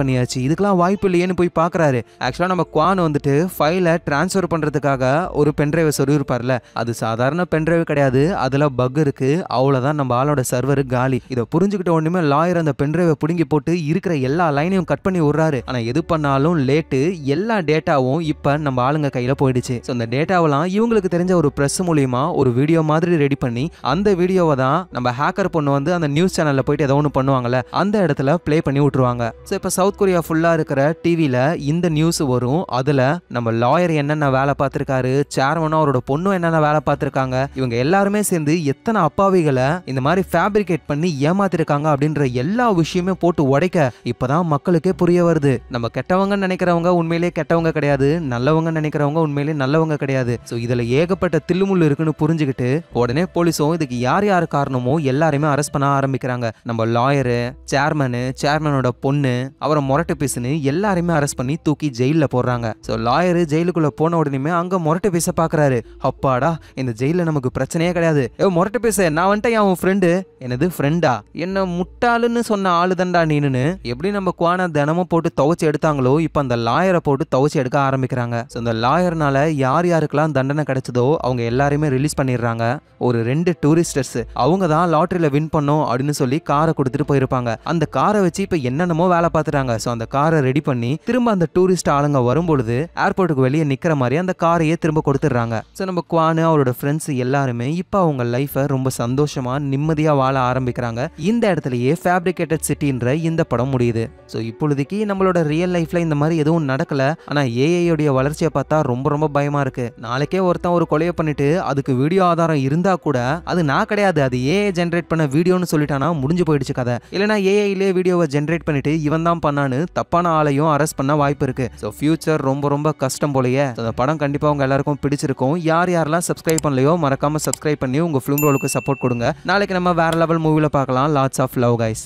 பண்ணியாச்சு இதுக்கெல்லாம் வாய்ப்பு இல்லையேன்னு போய் பாக்குறாரு ஆக்சுவலா நம்ம குவான் வந்துட்டு ஃபைலை டிரான்ஸ்ஃபர் ரெக்கவர் பண்ணுறதுக்காக ஒரு பென்ட்ரைவை சொல்லியிருப்பார்ல அது சாதாரண பென்ட்ரைவ் கிடையாது அதில் பக் இருக்குது அவ்வளோதான் நம்ம ஆளோட சர்வர் காலி இதை புரிஞ்சுக்கிட்ட ஒன்றுமே லாயர் அந்த பென்ட்ரைவை பிடுங்கி போட்டு இருக்கிற எல்லா லைனையும் கட் பண்ணி விடுறாரு ஆனால் எது பண்ணாலும் லேட்டு எல்லா டேட்டாவும் இப்போ நம்ம ஆளுங்க கையில் போயிடுச்சு ஸோ அந்த டேட்டாவெல்லாம் இவங்களுக்கு தெரிஞ்ச ஒரு ப்ரெஸ் மூலியமா ஒரு வீடியோ மாதிரி ரெடி பண்ணி அந்த வீடியோவை தான் நம்ம ஹேக்கர் பொண்ணு வந்து அந்த நியூஸ் சேனலில் போயிட்டு ஏதோ ஒன்று பண்ணுவாங்கல்ல அந்த இடத்துல ப்ளே பண்ணி விட்டுருவாங்க ஸோ இப்போ சவுத் கொரியா ஃபுல்லாக இருக்கிற டிவியில் இந்த நியூஸ் வரும் அதில் நம்ம லாயர் என்னென்ன வேலை பார்த்துருக்காரு சேர்மனும் அவரோட பொண்ணும் என்னென்ன வேலை பார்த்துருக்காங்க இவங்க எல்லாருமே சேர்ந்து எத்தனை அப்பாவிகளை இந்த மாதிரி ஃபேப்ரிகேட் பண்ணி ஏமாத்திருக்காங்க அப்படின்ற எல்லா விஷயமே போட்டு உடைக்க இப்போதான் மக்களுக்கே புரிய வருது நம்ம கெட்டவங்க நினைக்கிறவங்க உண்மையிலே கெட்டவங்க கிடையாது நல்லவங்க நினைக்கிறவங்க உண்மையிலே நல்லவங்க கிடையாது ஸோ இதில் ஏகப்பட்ட தில்லுமுள் இருக்குன்னு புரிஞ்சுக்கிட்டு உடனே போலீஸும் இதுக்கு யார் யார் காரணமோ எல்லாருமே அரெஸ்ட் பண்ண ஆரம்பிக்கிறாங்க நம்ம லாயரு சேர்மனு சேர்மனோட பொண்ணு அவரை முரட்டு பேசுன்னு எல்லாருமே அரெஸ்ட் பண்ணி தூக்கி ஜெயிலில் போடுறாங்க ஸோ லாயரு ஜெயிலுக்குள்ள போன உடனே அங்கே முரட்டை பேச பாக்குறாரு அப்பாடா இந்த ஜெயிலில் நமக்கு பிரச்சனையே கிடையாது ஏ முரட்டை பேச நான் வந்துட்டு என் உன் ஃப்ரெண்டு எனது ஃப்ரெண்டா என்ன முட்டாளுன்னு சொன்ன ஆளு தண்டா நீனு எப்படி நம்ம குவான தினமும் போட்டு துவச்சி எடுத்தாங்களோ இப்போ அந்த லாயரை போட்டு துவச்சி எடுக்க ஆரம்பிக்கிறாங்க ஸோ அந்த லாயர்னால யார் யாருக்கெல்லாம் தண்டனை கிடைச்சதோ அவங்க எல்லாருமே ரிலீஸ் பண்ணிடுறாங்க ஒரு ரெண்டு டூரிஸ்டர்ஸ் அவங்க தான் லாட்டரியில வின் பண்ணோம் அப்படின்னு சொல்லி காரை கொடுத்துட்டு போயிருப்பாங்க அந்த காரை வச்சு இப்போ என்னென்னமோ வேலை பார்த்துட்டாங்க ஸோ அந்த காரை ரெடி பண்ணி திரும்ப அந்த டூரிஸ்ட் ஆளுங்க வரும்பொழுது ஏர்போர்ட்டுக்கு வெளியே நிற்கிற மாதிரி மாதிரி அந்த காரையே திரும்ப கொடுத்துட்றாங்க ஸோ நம்ம குவானு அவரோட ஃப்ரெண்ட்ஸ் எல்லாருமே இப்போ அவங்க லைஃபை ரொம்ப சந்தோஷமாக நிம்மதியாக வாழ ஆரம்பிக்கிறாங்க இந்த இடத்துலயே ஃபேப்ரிகேட்டட் சிட்டின்ற இந்த படம் முடியுது ஸோ இப்பொழுதுக்கு நம்மளோட ரியல் லைஃப்பில் இந்த மாதிரி எதுவும் நடக்கலை ஆனால் ஏஐயோடைய வளர்ச்சியை பார்த்தா ரொம்ப ரொம்ப பயமாக இருக்குது நாளைக்கே ஒருத்தன் ஒரு கொலையை பண்ணிட்டு அதுக்கு வீடியோ ஆதாரம் இருந்தால் கூட அது நான் கிடையாது அது ஏஐ ஜென்ரேட் பண்ண வீடியோன்னு சொல்லிட்டானா முடிஞ்சு போயிடுச்சு கதை இல்லைனா ஏஐலே வீடியோவை ஜென்ரேட் பண்ணிட்டு இவன் தான் பண்ணான்னு தப்பான ஆளையும் அரெஸ்ட் பண்ண வாய்ப்பு இருக்குது ஸோ ஃபியூச்சர் ரொம்ப ரொம்ப கஷ்டம் போலயே அந்த படம் கண்டிப்பாக உங்கள் எல்லாருக்கும் பிடிச்சிருக்கும் யார் யாரெல்லாம் சப்ஸ்கிரைப் பண்ணலையோ மறக்காமல் சப்ஸ்கிரைப் பண்ணி உங்கள் ஃபிலிம் ரோலுக்கு சப்போர்ட் கொடுங்க நாளைக்கு நம்ம வேற லெவல் மூவியில் பார்க்கலாம் லாட்ஸ் ஆஃப் லவ் கைஸ்